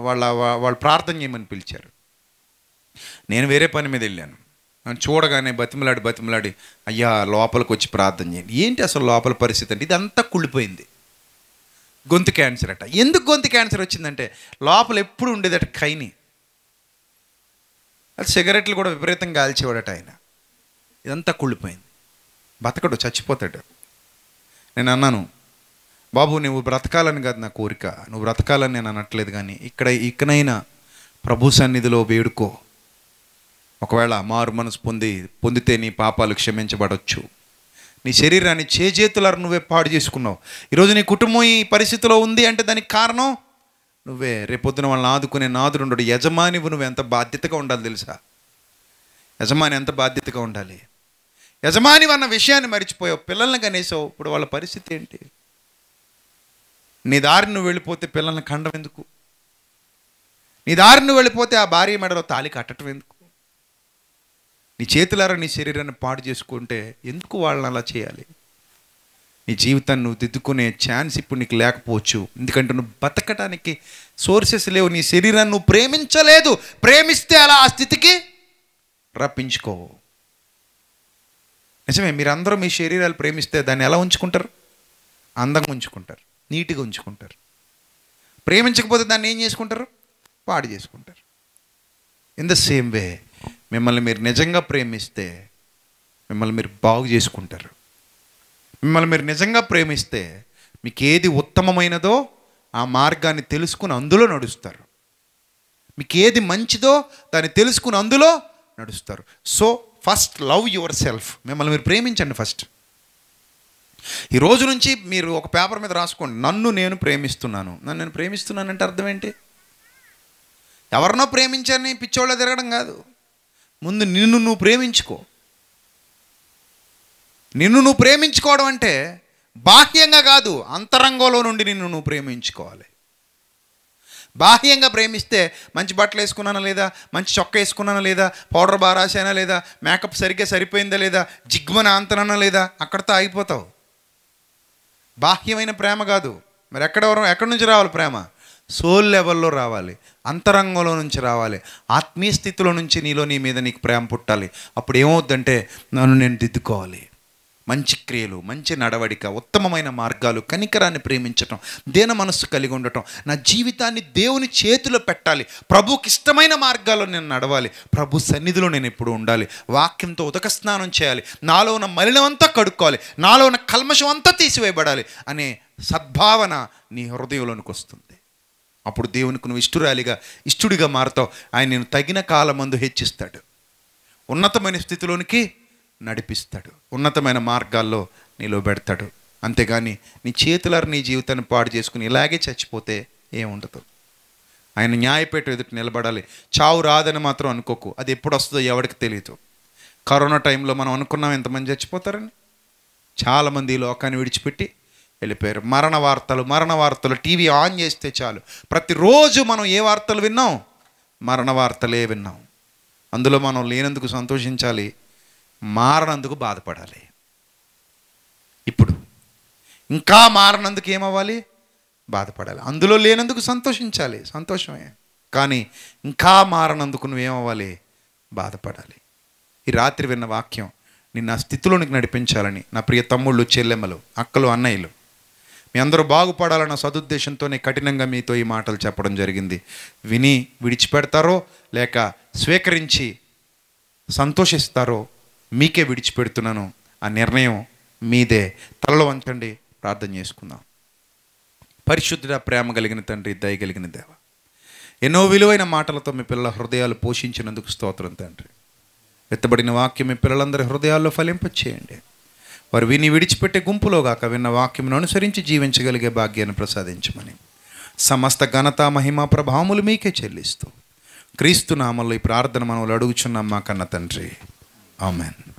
వాళ్ళ వాళ్ళు ప్రార్థన చేయమని పిలిచారు నేను వేరే పని మీద వెళ్ళాను చూడగానే బతిమలాడి బతిమలాడి అయ్యా లోపలికి వచ్చి ప్రార్థన చేయండి ఏంటి అసలు లోపల పరిస్థితి అంటే ఇదంతా కుళ్ళిపోయింది గొంతు క్యాన్సర్ అట ఎందుకు గొంతు క్యాన్సర్ వచ్చిందంటే లోపల ఎప్పుడు ఉండేదట కైని సిగరెట్లు కూడా విపరీతంగా కాల్చేవాడట ఆయన ఇదంతా కుళ్ళిపోయింది బతకడు చచ్చిపోతాడు నేను అన్నాను బాబు నువ్వు బ్రతకాలని కాదు నా కోరిక నువ్వు బ్రతకాలని నేను అనట్లేదు కానీ ఇక్కడ ఇకనైనా ప్రభు సన్నిధిలో వేడుకో ఒకవేళ మారు మనసు పొంది పొందితే నీ పాపాలు క్షమించబడవచ్చు నీ శరీరాన్ని చేజేతులారు నువ్వే పాడు చేసుకున్నావు ఈరోజు నీ కుటుంబం ఈ పరిస్థితిలో ఉంది అంటే దానికి కారణం నువ్వే రేపొద్దున వాళ్ళని ఆదుకునే నాదుడు ఉండడు యజమానివు నువ్వు ఎంత బాధ్యతగా ఉండాలి తెలుసా యజమాని ఎంత బాధ్యతగా ఉండాలి యజమాని అన్న విషయాన్ని మర్చిపోయావు పిల్లల్ని కనేసావు ఇప్పుడు వాళ్ళ పరిస్థితి ఏంటి నీ దారి నువ్వు వెళ్ళిపోతే పిల్లల్ని ఖండం ఎందుకు నీ దారి నువ్వు వెళ్ళిపోతే ఆ భార్య మెడలో తాలి కట్టడం ఎందుకు నీ చేతులారా నీ శరీరాన్ని పాడు చేసుకుంటే ఎందుకు వాళ్ళని అలా చేయాలి నీ జీవితాన్ని నువ్వు దిద్దుకునే ఛాన్స్ ఇప్పుడు నీకు లేకపోవచ్చు ఎందుకంటే నువ్వు బతకడానికి సోర్సెస్ లేవు నీ శరీరాన్ని నువ్వు ప్రేమించలేదు ప్రేమిస్తే అలా ఆ స్థితికి రప్పించుకోవు నిజమే మీరందరూ మీ శరీరాలు ప్రేమిస్తే దాన్ని ఎలా ఉంచుకుంటారు అందంగా ఉంచుకుంటారు నీట్గా ఉంచుకుంటారు ప్రేమించకపోతే దాన్ని ఏం చేసుకుంటారు పాడు చేసుకుంటారు ఇన్ ద సేమ్ వే మిమ్మల్ని మీరు నిజంగా ప్రేమిస్తే మిమ్మల్ని మీరు బాగు చేసుకుంటారు మిమ్మల్ని మీరు నిజంగా ప్రేమిస్తే మీకు ఏది ఉత్తమమైనదో ఆ మార్గాన్ని తెలుసుకుని అందులో నడుస్తారు మీకు ఏది మంచిదో దాన్ని తెలుసుకుని అందులో నడుస్తారు so first love yourself మిమ్మల్ని మీరు ప్రేమించండి ఫస్ట్ ఈ రోజు నుంచి మీరు ఒక పేపర్ మీద రాసుకోండి నన్ను నేను ప్రేమిస్తున్నాను నన్ను నేను అంటే అర్థం ఏంటి ఎవరినో ప్రేమించని పిచ్చోళ్ళ తిరగడం కాదు ముందు నిన్ను నువ్వు ప్రేమించుకో నిన్ను నువ్వు ప్రేమించుకోవడం అంటే బాహ్యంగా కాదు అంతరంగంలో నుండి నిన్ను నువ్వు ప్రేమించుకోవాలి బాహ్యంగా ప్రేమిస్తే మంచి బట్టలు వేసుకున్నానా లేదా మంచి చొక్క వేసుకున్నానా లేదా పౌడర్ బాగా లేదా మేకప్ సరిగ్గా సరిపోయిందా లేదా జిగ్మన అంతనన్నా లేదా అక్కడతో ఆగిపోతావు బాహ్యమైన ప్రేమ కాదు మరి ఎక్కడ ఎక్కడి నుంచి రావాలి ప్రేమ సోల్ లెవెల్లో రావాలి అంతరంగంలో నుంచి రావాలి ఆత్మీయ స్థితిలో నుంచి నీలో నీ మీద నీకు ప్రేమ పుట్టాలి అప్పుడు ఏమవుద్దంటే నన్ను నేను దిద్దుకోవాలి మంచి క్రియలు మంచి నడవడిక ఉత్తమమైన మార్గాలు కనికరాన్ని ప్రేమించటం దేన మనస్సు కలిగి ఉండటం నా జీవితాన్ని దేవుని చేతిలో పెట్టాలి ప్రభుకి ఇష్టమైన మార్గాల్లో నేను నడవాలి ప్రభు సన్నిధిలో నేను ఎప్పుడు ఉండాలి వాక్యంతో ఉదక స్నానం చేయాలి నాలో ఉన్న మలినమంతా కడుక్కోవాలి నాలో ఉన్న కల్మషం అంతా తీసివేయబడాలి అనే సద్భావన నీ హృదయంలోనికి వస్తుంది అప్పుడు దేవునికి నువ్వు ఇష్టురాలిగా ఇష్టుడిగా మారుతావు ఆయన నేను తగిన కాలమందు హెచ్చిస్తాడు ఉన్నతమైన స్థితిలోనికి నడిపిస్తాడు ఉన్నతమైన మార్గాల్లో నీలో పెడతాడు అంతేగాని నీ చేతులారు నీ జీవితాన్ని పాడు చేసుకుని ఇలాగే చచ్చిపోతే ఏముండదు ఆయన న్యాయపేట ఎదుటి నిలబడాలి చావు రాదని మాత్రం అనుకోకు అది ఎప్పుడు వస్తుందో ఎవరికి తెలియదు కరోనా టైంలో మనం అనుకున్నాం ఎంతమంది చచ్చిపోతారని చాలామంది ఈ లోకాన్ని విడిచిపెట్టి వెళ్ళిపోయారు మరణ వార్తలు మరణ వార్తలు టీవీ ఆన్ చేస్తే చాలు ప్రతిరోజు మనం ఏ వార్తలు విన్నాం మరణ వార్తలే విన్నాం అందులో మనం లేనందుకు సంతోషించాలి మారనందుకు బాధపడాలి ఇప్పుడు ఇంకా మారనందుకు ఏమవ్వాలి బాధపడాలి అందులో లేనందుకు సంతోషించాలి సంతోషమే కానీ ఇంకా మారనందుకు నువ్వేమవ్వాలి బాధపడాలి ఈ రాత్రి విన్న వాక్యం నేను నా స్థితిలోనికి నడిపించాలని నా ప్రియ తమ్ముళ్ళు చెల్లెమ్మలు అక్కలు అన్నయ్యలు మీ అందరూ బాగుపడాలన్న సదుద్దేశంతోనే కఠినంగా మీతో ఈ మాటలు చెప్పడం జరిగింది విని విడిచిపెడతారో లేక స్వీకరించి సంతోషిస్తారో మీకే విడిచిపెడుతున్నాను ఆ నిర్ణయం మీదే తలలో వంచండి ప్రార్థన చేసుకుందాం పరిశుద్ధుడ ప్రేమ కలిగిన తండ్రి దయ కలిగిన దేవ ఎన్నో విలువైన మాటలతో మీ పిల్లల హృదయాలు పోషించినందుకు స్తోత్రం తండ్రి ఎత్తబడిన వాక్యం మీ పిల్లలందరి హృదయాల్లో ఫలింపచేయండి వారు విని విడిచిపెట్టే గుంపులో కాక విన్న వాక్యమును అనుసరించి జీవించగలిగే భాగ్యాన్ని ప్రసాదించమని సమస్త ఘనత మహిమ ప్రభావములు మీకే చెల్లిస్తూ క్రీస్తు నామల్లో ఈ ప్రార్థన మనవులు అడుగుచున్నాం మా కన్న తండ్రి Amen.